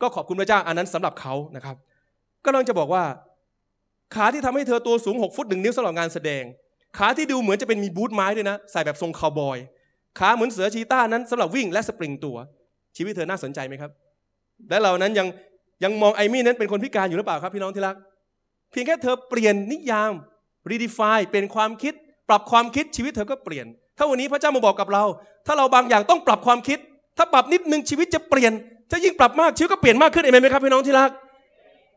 ก็ขอบคุณพระเจ้าอันนั้นสำหรับเขานะครับ ก็ลองจะบอกว่า ขาที่ทำให้เธอตัวสูง 6 ฟุตหนึ่งนิ้วสำหรับงานแสดง ขาที่ดูเหมือนจะเป็นมีบูทไม้ด้วยนะใส่แบบทรงคาวบอย ขาเหมือนเสือชีต้านั้นสำหรับวิ่งและสปริงตัว ชีวิตเธอน่าสนใจไหมครับและเหล่านั้นยังยังมองไอมี่นั้นเป็นคนพิการอยู่หรือเปล่าครับพี่น้องที่รักเพียงแค่เธอเปลี่ยนนิยามรีดิฟายเป็นความคิด ปรับความคิดชีวิตเธอก็เปลี่ยน ถ้าวันนี้พระเจ้ามาบอกกับเรา ถ้าเราบางอย่างต้องปรับความคิด ถ้าปรับนิดนึงชีวิตจะเปลี่ยนถ้ายิ่งปรับมากชีวิตก็เปลี่ยนมากขึ้นเองไหมครับพี่น้องที่รัก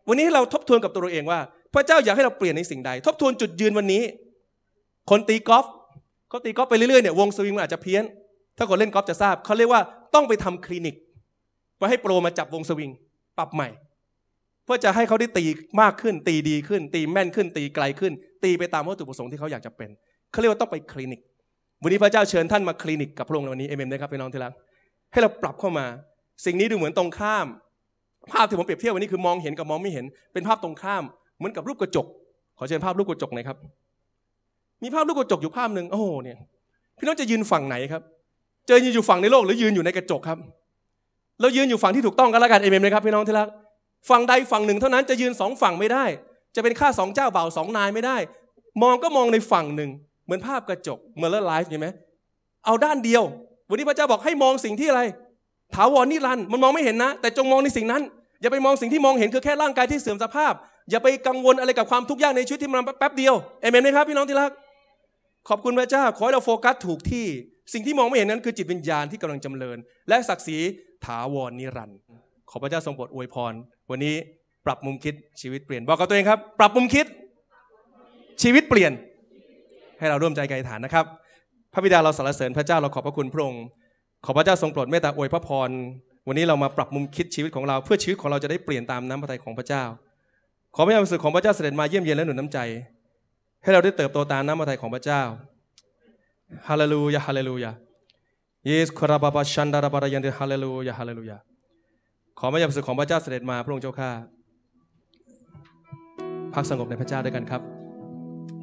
วันนี้เราทบทวนกับตัวเราเองว่า พระเจ้าอยากให้เราเปลี่ยนในสิ่งใดทบทวนจุดยืนวันนี้ คนตีกอล์ฟเขาตีกอล์ฟไปเรื่อยๆเนี่ยวงสวิงมันอาจจะเพี้ยนถ้าคนเล่นกอล์ฟจะทราบเขาเรียกว่าต้องไปทำคลินิก่าให้โปรมาจับวงสวิงปรับใหม่ เพื่อจะให้เขาได้ตีมากขึ้น ตีดีขึ้น ตีแม่นขึ้นตีไกลขึ้น ตีไปตามวัตถุประสงค์ที่เขาอยากจะเป็นเขาเรียกว่าต้องไปคลินิกวันนี้พระเจ้าเชิญท่านมาคลินิกกับพระองค์ในวันนี้เอเมนนะครับพี่น้องที่รักให้เราปรับเข้ามา สิ่งนี้ดูเหมือนตรงข้าม ภาพที่ผมเปรียบเทียบวันนี้คือมองเห็นกับมองไม่เห็น เป็นภาพตรงข้ามเหมือนกับรูปกระจก ขอเชิญภาพรูปกระจกหน่อยครับ มีภาพรูปกระจกอยู่ภาพหนึ่งโอ้เนี่ยพี่น้องจะยืนฝั่งไหนครับ เจอยืนอยู่ฝั่งในโลกหรือยืนอยู่ในกระจกครับเรายืนอยู่ฝั่งที่ถูกต้องกันแล้วกันเอเมนไหมครับพี่น้องที่รักฝั่งใดฝั่งหนึ่งเท่านั้นจะยืนสองฝั่งไม่ได้ จะเป็นข้าสองเจ้าบ่าวสองนายไม่ได้ มองก็มองในฝั่งหนึ่ง เหมือนภาพกระจกเมื่อเลอรไลฟ์เห็นไหมเอาด้านเดียว วันนี้พระเจ้าบอกให้มองสิ่งที่อะไรถาวรนิรันดร์มันมองไม่เห็นนะ แต่จงมองในสิ่งนั้นอย่าไปมองสิ่งที่มองเห็นคือแค่ร่างกายที่เสื่อมสภาพ อย่าไปกังวลอะไรกับความทุกข์ยากในชีวิตที่มันแป๊บเดียวเอเมนไหมครับพี่น้องที่รักขอบคุณพระเจ้าขอให้เราโฟกัสถูกที่สิ่งที่มองไม่เห็นนั้น คือจิตวิญญาณที่กำลังจำเริญ และศักดิ์ศรีถาวรนิรันดร์ขอพระเจ้าทรงโปรดอวยพร วันนี้ปรับมุมคิดชีวิตเปลี่ยนบอกกับตัวเองครับ ปรับมุมคิดชีวิตเปลี่ยน ให้เราร่วมใจกันฐานนะครับ พระบิดาเราสรรเสริญพระเจ้าเราขอบพระคุณพระองค์ขอพระเจ้าทรงโปรดเมตตาอวยพระพรวันนี้เรามาปรับมุมคิดชีวิตของเราเพื่อชีวิตของเราจะได้เปลี่ยนตามน้ำพระทัยของพระเจ้าขอพระยามสุขของพระเจ้าเสด็จมาเยี่ยมเยียนและหนุนน้ำใจ ให้เราได้เติบโตตามน้ำพระทัยของพระเจ้าฮาเลลูยาฮาเลลูยาเยสคราบาบาชันดาราบารายันเดฮาเลลูยาฮาเลลูยา ขอไม่ยามสึกของพระเจ้าเสด็จมาพระองค์เจ้าข้าพักสงบในพระเจ้าด้วยกันครับ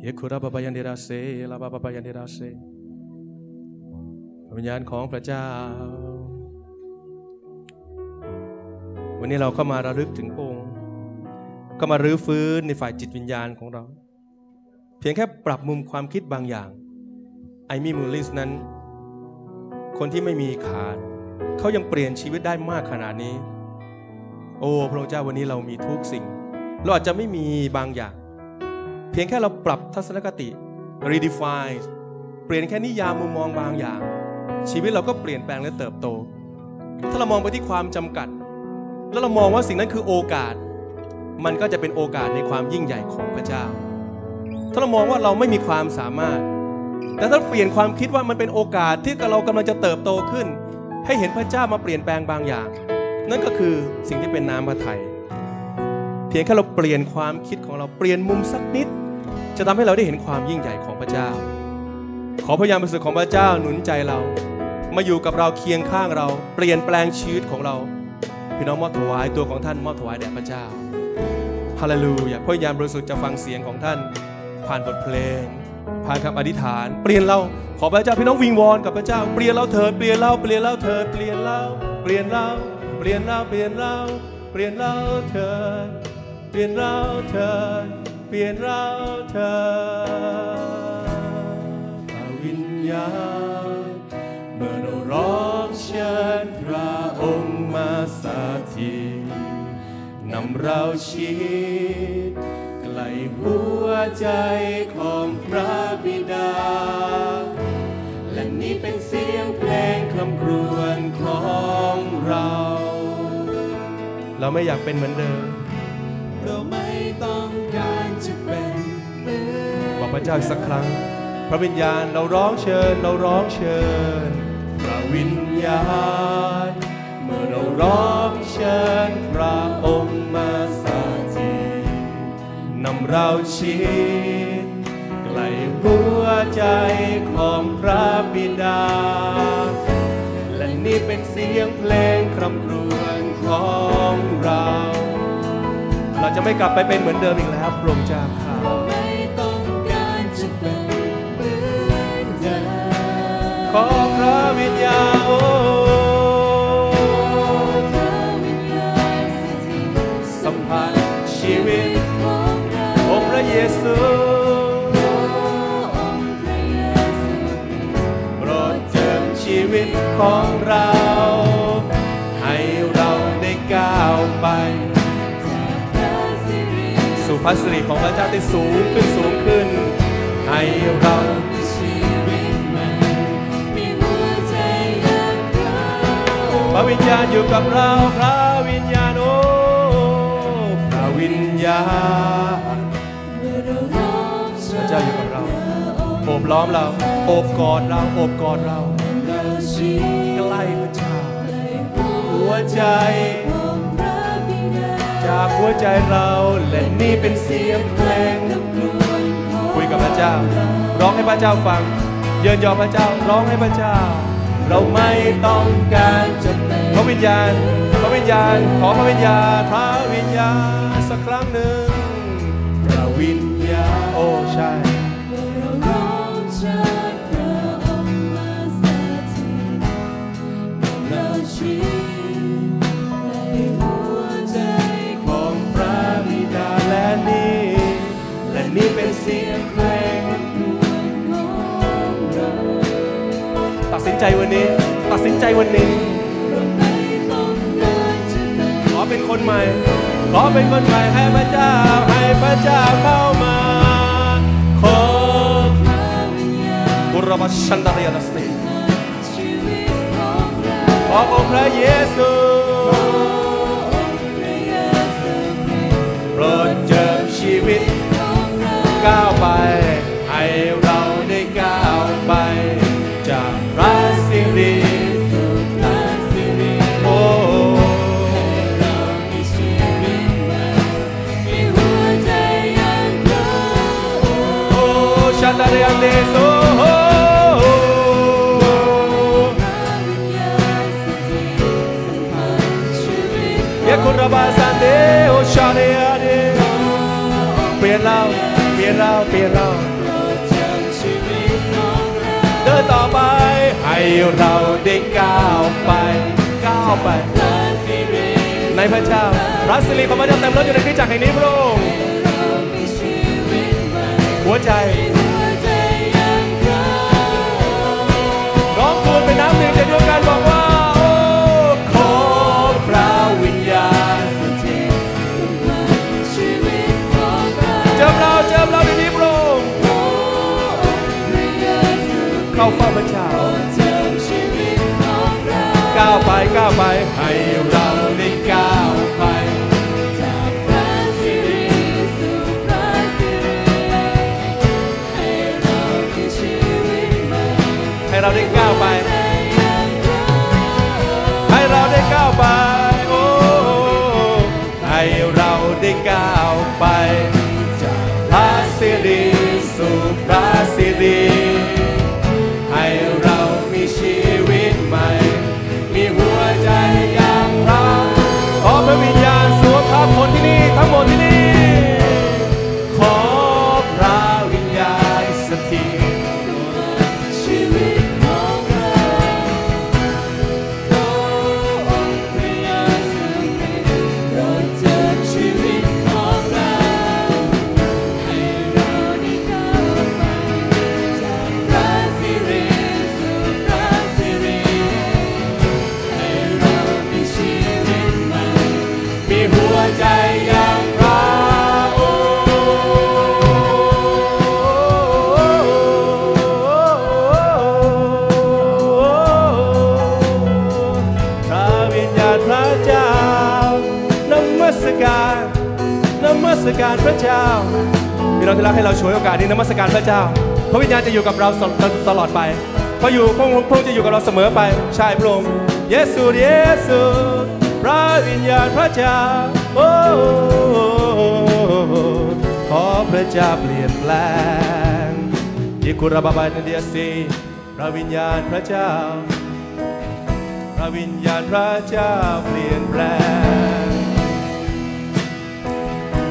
เยคุราบาบายันเดราเซลาบาบายันเดราเซวิญญาณของพระเจ้า วันนี้เราก็มาระลึกถึงองค์ ก็มารื้อฟื้นในฝ่ายจิตวิญญาณของเรา เพียงแค่ปรับมุมความคิดบางอย่างไอมี่มูลิสนั้น คนที่ไม่มีขาเขายังเปลี่ยนชีวิตได้มากขนาดนี้ โอ้พระองค์เจ้าวันนี้เรามีทุกสิ่งเราอาจจะไม่มีบางอย่าง เพียงแค่เราปรับทัศนคติ redefine เปลี่ยนแค่นิยามมุมมองบางอย่าง ชีวิตเราก็เปลี่ยนแปลงและเติบโต ถ้าเรามองไปที่ความจำกัดแล้วเรามองว่าสิ่งนั้นคือโอกาส มันก็จะเป็นโอกาสในความยิ่งใหญ่ของพระเจ้าถ้าเรามองว่าเราไม่มีความสามารถแต่ถ้าเปลี่ยนความคิดว่ามันเป็นโอกาสที่เรากำลังจะเติบโตขึ้น ให้เห็นพระเจ้ามาเปลี่ยนแปลงบางอย่าง นั่นก็คือสิ่งที่เป็นน้ำพระทัยเพียงแค่เราเปลี่ยนความคิดของเราเปลี่ยนมุมสักนิด จะทำให้เราได้เห็นความยิ่งใหญ่ของพระเจ้า ขอพระยามประสริฐของพระเจ้าหนุนใจเรา มาอยู่กับเราเคียงข้างเราเปลี่ยนแปลงชีวิตของเรา พี่น้องมอบถวายตัวของท่านมอบถวายแด่พระเจ้าฮาเลลูยาพระยามปรเสุิฐจะฟังเสียงของท่านผ่านบทเพลงผ่านคำอธิษฐาน เปลี่ยนเรา ขอพระเจ้าพี่น้องวิงวอนกับพระเจ้า เปลี่ยนเราเถิดเปลี่ยนเราเปลี่ยนเราเถิดเปลี่ยนเราเปลี่ยนเราเปลี่ยนเราเปลี่ยนเราเปลี่ยนเราเถิดเปลี่ยนเราเถิดเปลี่ยนเราเถิดวิญญาณเมื่อเราร้องเชิญพระองค์มาสถิตนำเราชี้หัวใจของพระบิดา และนี่เป็นเสียงเพลงคำครวญของเรา เราไม่อยากเป็นเหมือนเดิม เราไม่ต้องการจะเป็นเหมือนบอกพระเจ้าสักครั้ง พระวิญญาณ เราร้องเชิญ เราร้องเชิญ พระวิญญาณ เมื่อเราร้องเชิญพระองค์มาำเราชิดใกล้หัวใจของพระบิดา และนี่เป็นเสียงเพลงครำครวญของเรา เราจะไม่กลับไปเป็นเหมือนเดิมอีกแล้วพระองค์เจ้าค่ะขอพระวิญญาณของเรา ให้เราได้ก้าวไป สู่พระสิริของพระเจ้าที่สูงขึ้นสูงขึ้น ให้เราพระวิญญาณอยู่กับเรา พระวิญญาณโอ้พระวิญญาณพระเจ้าอยู่กับเราโอบล้อมเราโอบกอดเราโอบกอดเราใกล้พระเจ้าหัวใจจากหัวใจเราและนี่เป็นเสียงเพลงคุยกับพระเจ้า ร้องให้พระเจ้าฟัง เยินยอพระเจ้า ร้องให้พระเจ้า เราไม่ต้องการพระวิญญาณ พระวิญญาณ ขอพระวิญญาณพระวิญญาณ สักครั้งหนึ่ง พระวิญญาณโอ้ ใช่ตัดสินใจวันนี้ ตัดสินใจวันนี้ ขอเป็นคนใหม่ ขอเป็นคนใหม่ให้พระเจ้าให้พระเจ้าเข้ามา ขอพระบุรพชันตเรียาสิขององค์พระเยซูโปรดเจิมชีวิตก้าวไป ให้เราได้ก้าวไป จากพระสิริโอ้ชาตาเรียนเดโซบาสันเดโอชาเลอเดเปลี่ยนเราเปลี่ยนเราเปลี่ยนเรา เดินต่อไป ให้เราได้ก้าวไปก้าวไปในพระเจ้า รัสลีของพระเจ้าเต็มล้นอยู่ในที่จักรแห่งนี้พระองค์หัวใจ high, high อยู่กับเราตลอดไปพระอยู่พระองค์พระองค์จะอยู่กับเราเสมอไปใช่พระองค์เยซูเยซู พระวิญญาณพระเจ้าโอ้ขอพระเจ้าเปลี่ยนแปลงยิ่งคุณระบาบันเดียสีพระวิญญาณพระเจ้า พระวิญญาณพระเจ้าเปลี่ยนแปลง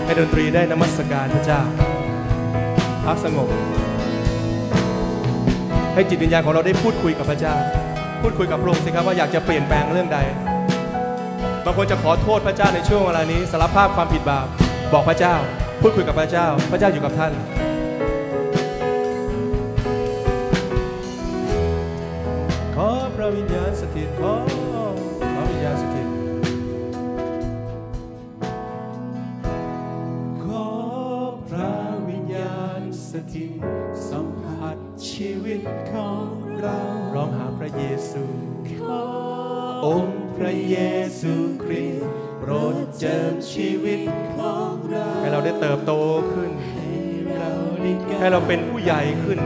ให้ดนตรีได้นมัสการพระเจ้าพักสงบให้จิตวิญญาณของเรา ได้พูดคุยกับพระเจ้า พูดคุยกับพระองค์สิครับว่าอยากจะเปลี่ยนแปลงเรื่องใด บางคนจะขอโทษพระเจ้าในช่วงเวลานี้สารภาพความผิดบาป บอกพระเจ้า พูดคุยกับพระเจ้า พระเจ้าอยู่กับท่าน ขอพระวิญญาณสถิต ขอพระวิญญาณสถิต ขอพระวิญญาณสถิตชีวิตของเราร้องหาพระเยซู องค์พระเยซูคริสต์โปรดเจิมชีวิตของเรา ให้เราได้เติบโตขึ้น ให้เราเป็นผู้ใหญ่ขึ้น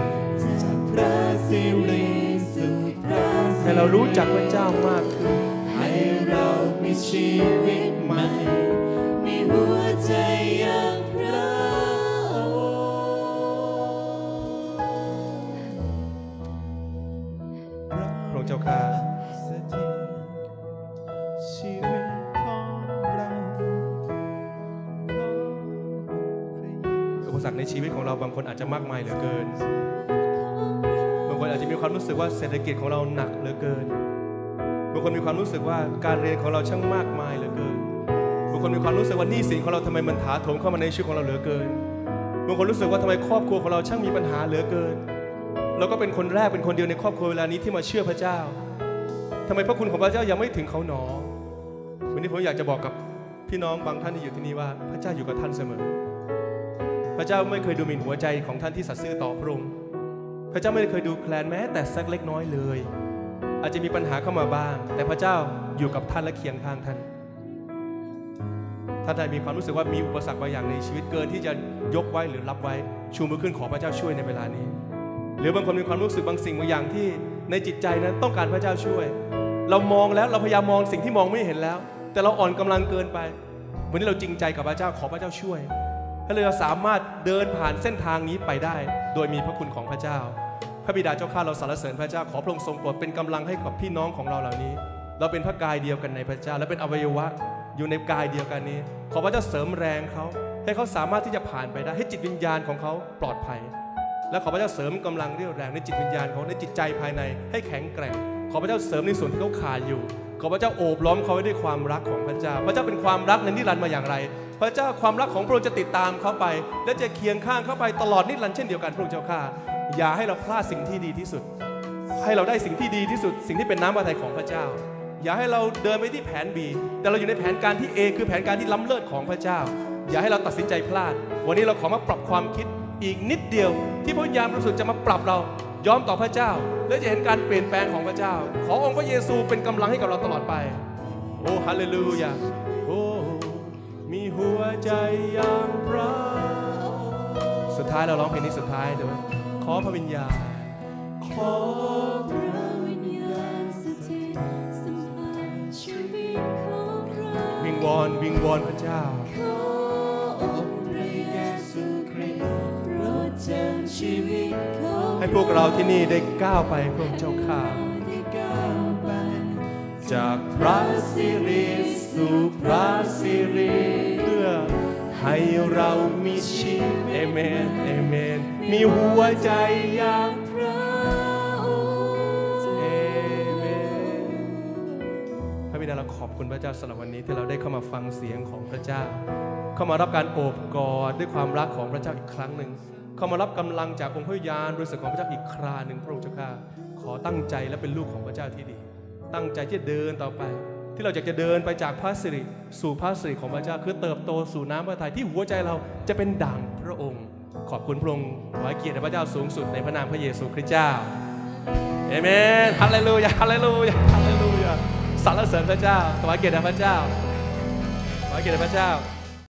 ให้เรารู้จักพระเจ้ามากขึ้น ให้เรามีชีวิตใหม่ มีหัวใจยาางคนอาจจะมากมายเหลือเกิน บางคนอาจจะมีความรู้สึกว่าเศรษฐกิจของเราหนักเหลือเกิน บางคนมีความรู้สึกว่าการเรียนของเราช่างมากมายเหลือเกิน บางคนมีความรู้สึกว่านี้สินของเราทำไมมันถาโถมเข้ามาในชีวิตของเราเหลือเกิน บางคนรู้สึกว่าทำไมครอบครัวของเราช่างมีปัญหาเหลือเกินเราก็เป็นคนแรกเป็นคนเดียวในครอบครัวเวลานี้ที่มาเชื่อพระเจ้า ทำไมพระคุณของพระเจ้ายังไม่ถึงเขาหนอวันนี้ผมอยากจะบอกกับพี่น้องบางท่านที่อยู่ที่นี่ว่าพระเจ้าอยู่กับท่านเสมอระเจ้าไม่เคยดูหมิ่นหัวใจของท่านที่สัตย์ซื่อต่อพระองค์พระเจ้าไม่เคยดูแคลนแม้ แต่สักเล็กน้อยเลย อาจจะมีปัญหาเข้ามาบ้าง แต่พระเจ้าอยู่กับท่านและเคียงข้างท่านท่านใดมีความรู้สึกว่ามีอุปสรรคบางอย่างในชีวิตเกินที่จะยกไว้หรือรับไว้ชูมือขึ้นขอพระเจ้าช่วยในเวลานี้ หรือบางคนมีความรู้สึกบางสิ่งบางอย่างที่ในจิตใจนั้นต้องการพระเจ้าช่วย เรามองแล้วเราพยายามมองสิ่งที่มองไม่เห็นแล้ว แต่เราอ่อนกำลังเกินไป วันนี้เราจริงใจกับพระเจ้าขอพระเจ้าช่วยและเราสามารถเดินผ่านเส้นทางนี้ไปได้ โดยมีพระคุณของพระเจ้า พระบิดาเจ้าข้าเราสรรเสริญพระเจ้า ขอพระองค์ทรงโปรดเป็นกำลังให้กับพี่น้องของเราเหล่านี้ เราเป็นพระกายเดียวกันในพระเจ้า และเป็นอวัยวะอยู่ในกายเดียวกันนี้ขอพระเจ้าเสริมแรงเขา ให้เขาสามารถที่จะผ่านไปได้ให้จิตวิญญาณของเขาปลอดภัย และขอพระเจ้าเสริมกำลังเรี่ยวแรงในจิตวิญญาณเขาในจิตใจภายในให้แข็งแกร่งขอพระเจ้าเสริมในส่วนที่เขาขาดอยู่ขอพระเจ้าโอบล้อมเขาไว้ด้วยความรักของพระเจ้า พระเจ้าเป็นความรักในนิรันดร์มาอย่างไร พระเจ้าความรักของพระองค์จะติดตามเขาไป และจะเคียงข้างเขาไปตลอดนิรันดร์เช่นเดียวกันพระองค์เจ้าข้า อย่าให้เราพลาดสิ่งที่ดีที่สุด ให้เราได้สิ่งที่ดีที่สุด สิ่งที่เป็นน้ำพระทัยของพระเจ้า อย่าให้เราเดินไปที่แผน B แต่เราอยู่ในแผนการที่ A คือแผนการที่ล้ำเลิศของพระเจ้า อย่าให้เราตัดสินใจพลาด วันนี้เราขอมาปรับความคิดอีกนิดเดียวที่พระวิญญาณบริสุทธิ์จะมาปรับเรายอมต่อพระเจ้า และจะเห็นการเปลี่ยนแปลงของพระเจ้า ขอองค์พระเยซูเป็นกำลังให้กับเราตลอดไป โอ้ฮาเลลูยาโอ้มีหัวใจอย่างพระสุดท้ายเราร้องเพลงนี้สุดท้ายเดี๋ยวขอพระวิญญาณขอพระวิญญาณสถิตสัมผัสชีวิตของเราวิงวอนวิงวอนพระเจ้าให้พวกเราที่นี่ได้ก้าวไปพระเจ้าข้าจากพระสิริสู่พระสิริเพื่อ ให้เรามีชีวิตเอเมนเอเมนมีหัวใจอย่างพระบิดาเราขอบคุณพระเจ้าสำหรับวันนี้ ที่เราได้เข้ามาฟังเสียงของพระเจ้า เข้ามารับการโอบกอดด้วยความรักของพระเจ้าอีกครั้งหนึ่งเข้ามารับกำลังจากองค์พระยานบริสุทธิ์ของพระเจ้าอีกคราหนึ่งพระองค์เจ้าข้าขอตั้งใจและเป็นลูกของพระเจ้าที่ดี ตั้งใจที่จะเดินต่อไป ที่เราอยากจะเดินไปจากพระสิริสู่พระสิริของพระเจ้าคือเติบโตสู่น้ำพระทัยที่หัวใจเราจะเป็นด่างพระองค์ ขอบคุณพระองค์ขอเกียรติพระเจ้าสูงสุดในพระนามพระเยซูคริสต์เจ้าเอเมนฮาเลลูยาฮาเลลูยาฮาเลลูยาสรรเสริญพระเจ้าขอเกียรติพระเจ้าขอเกียรติพระเจ้า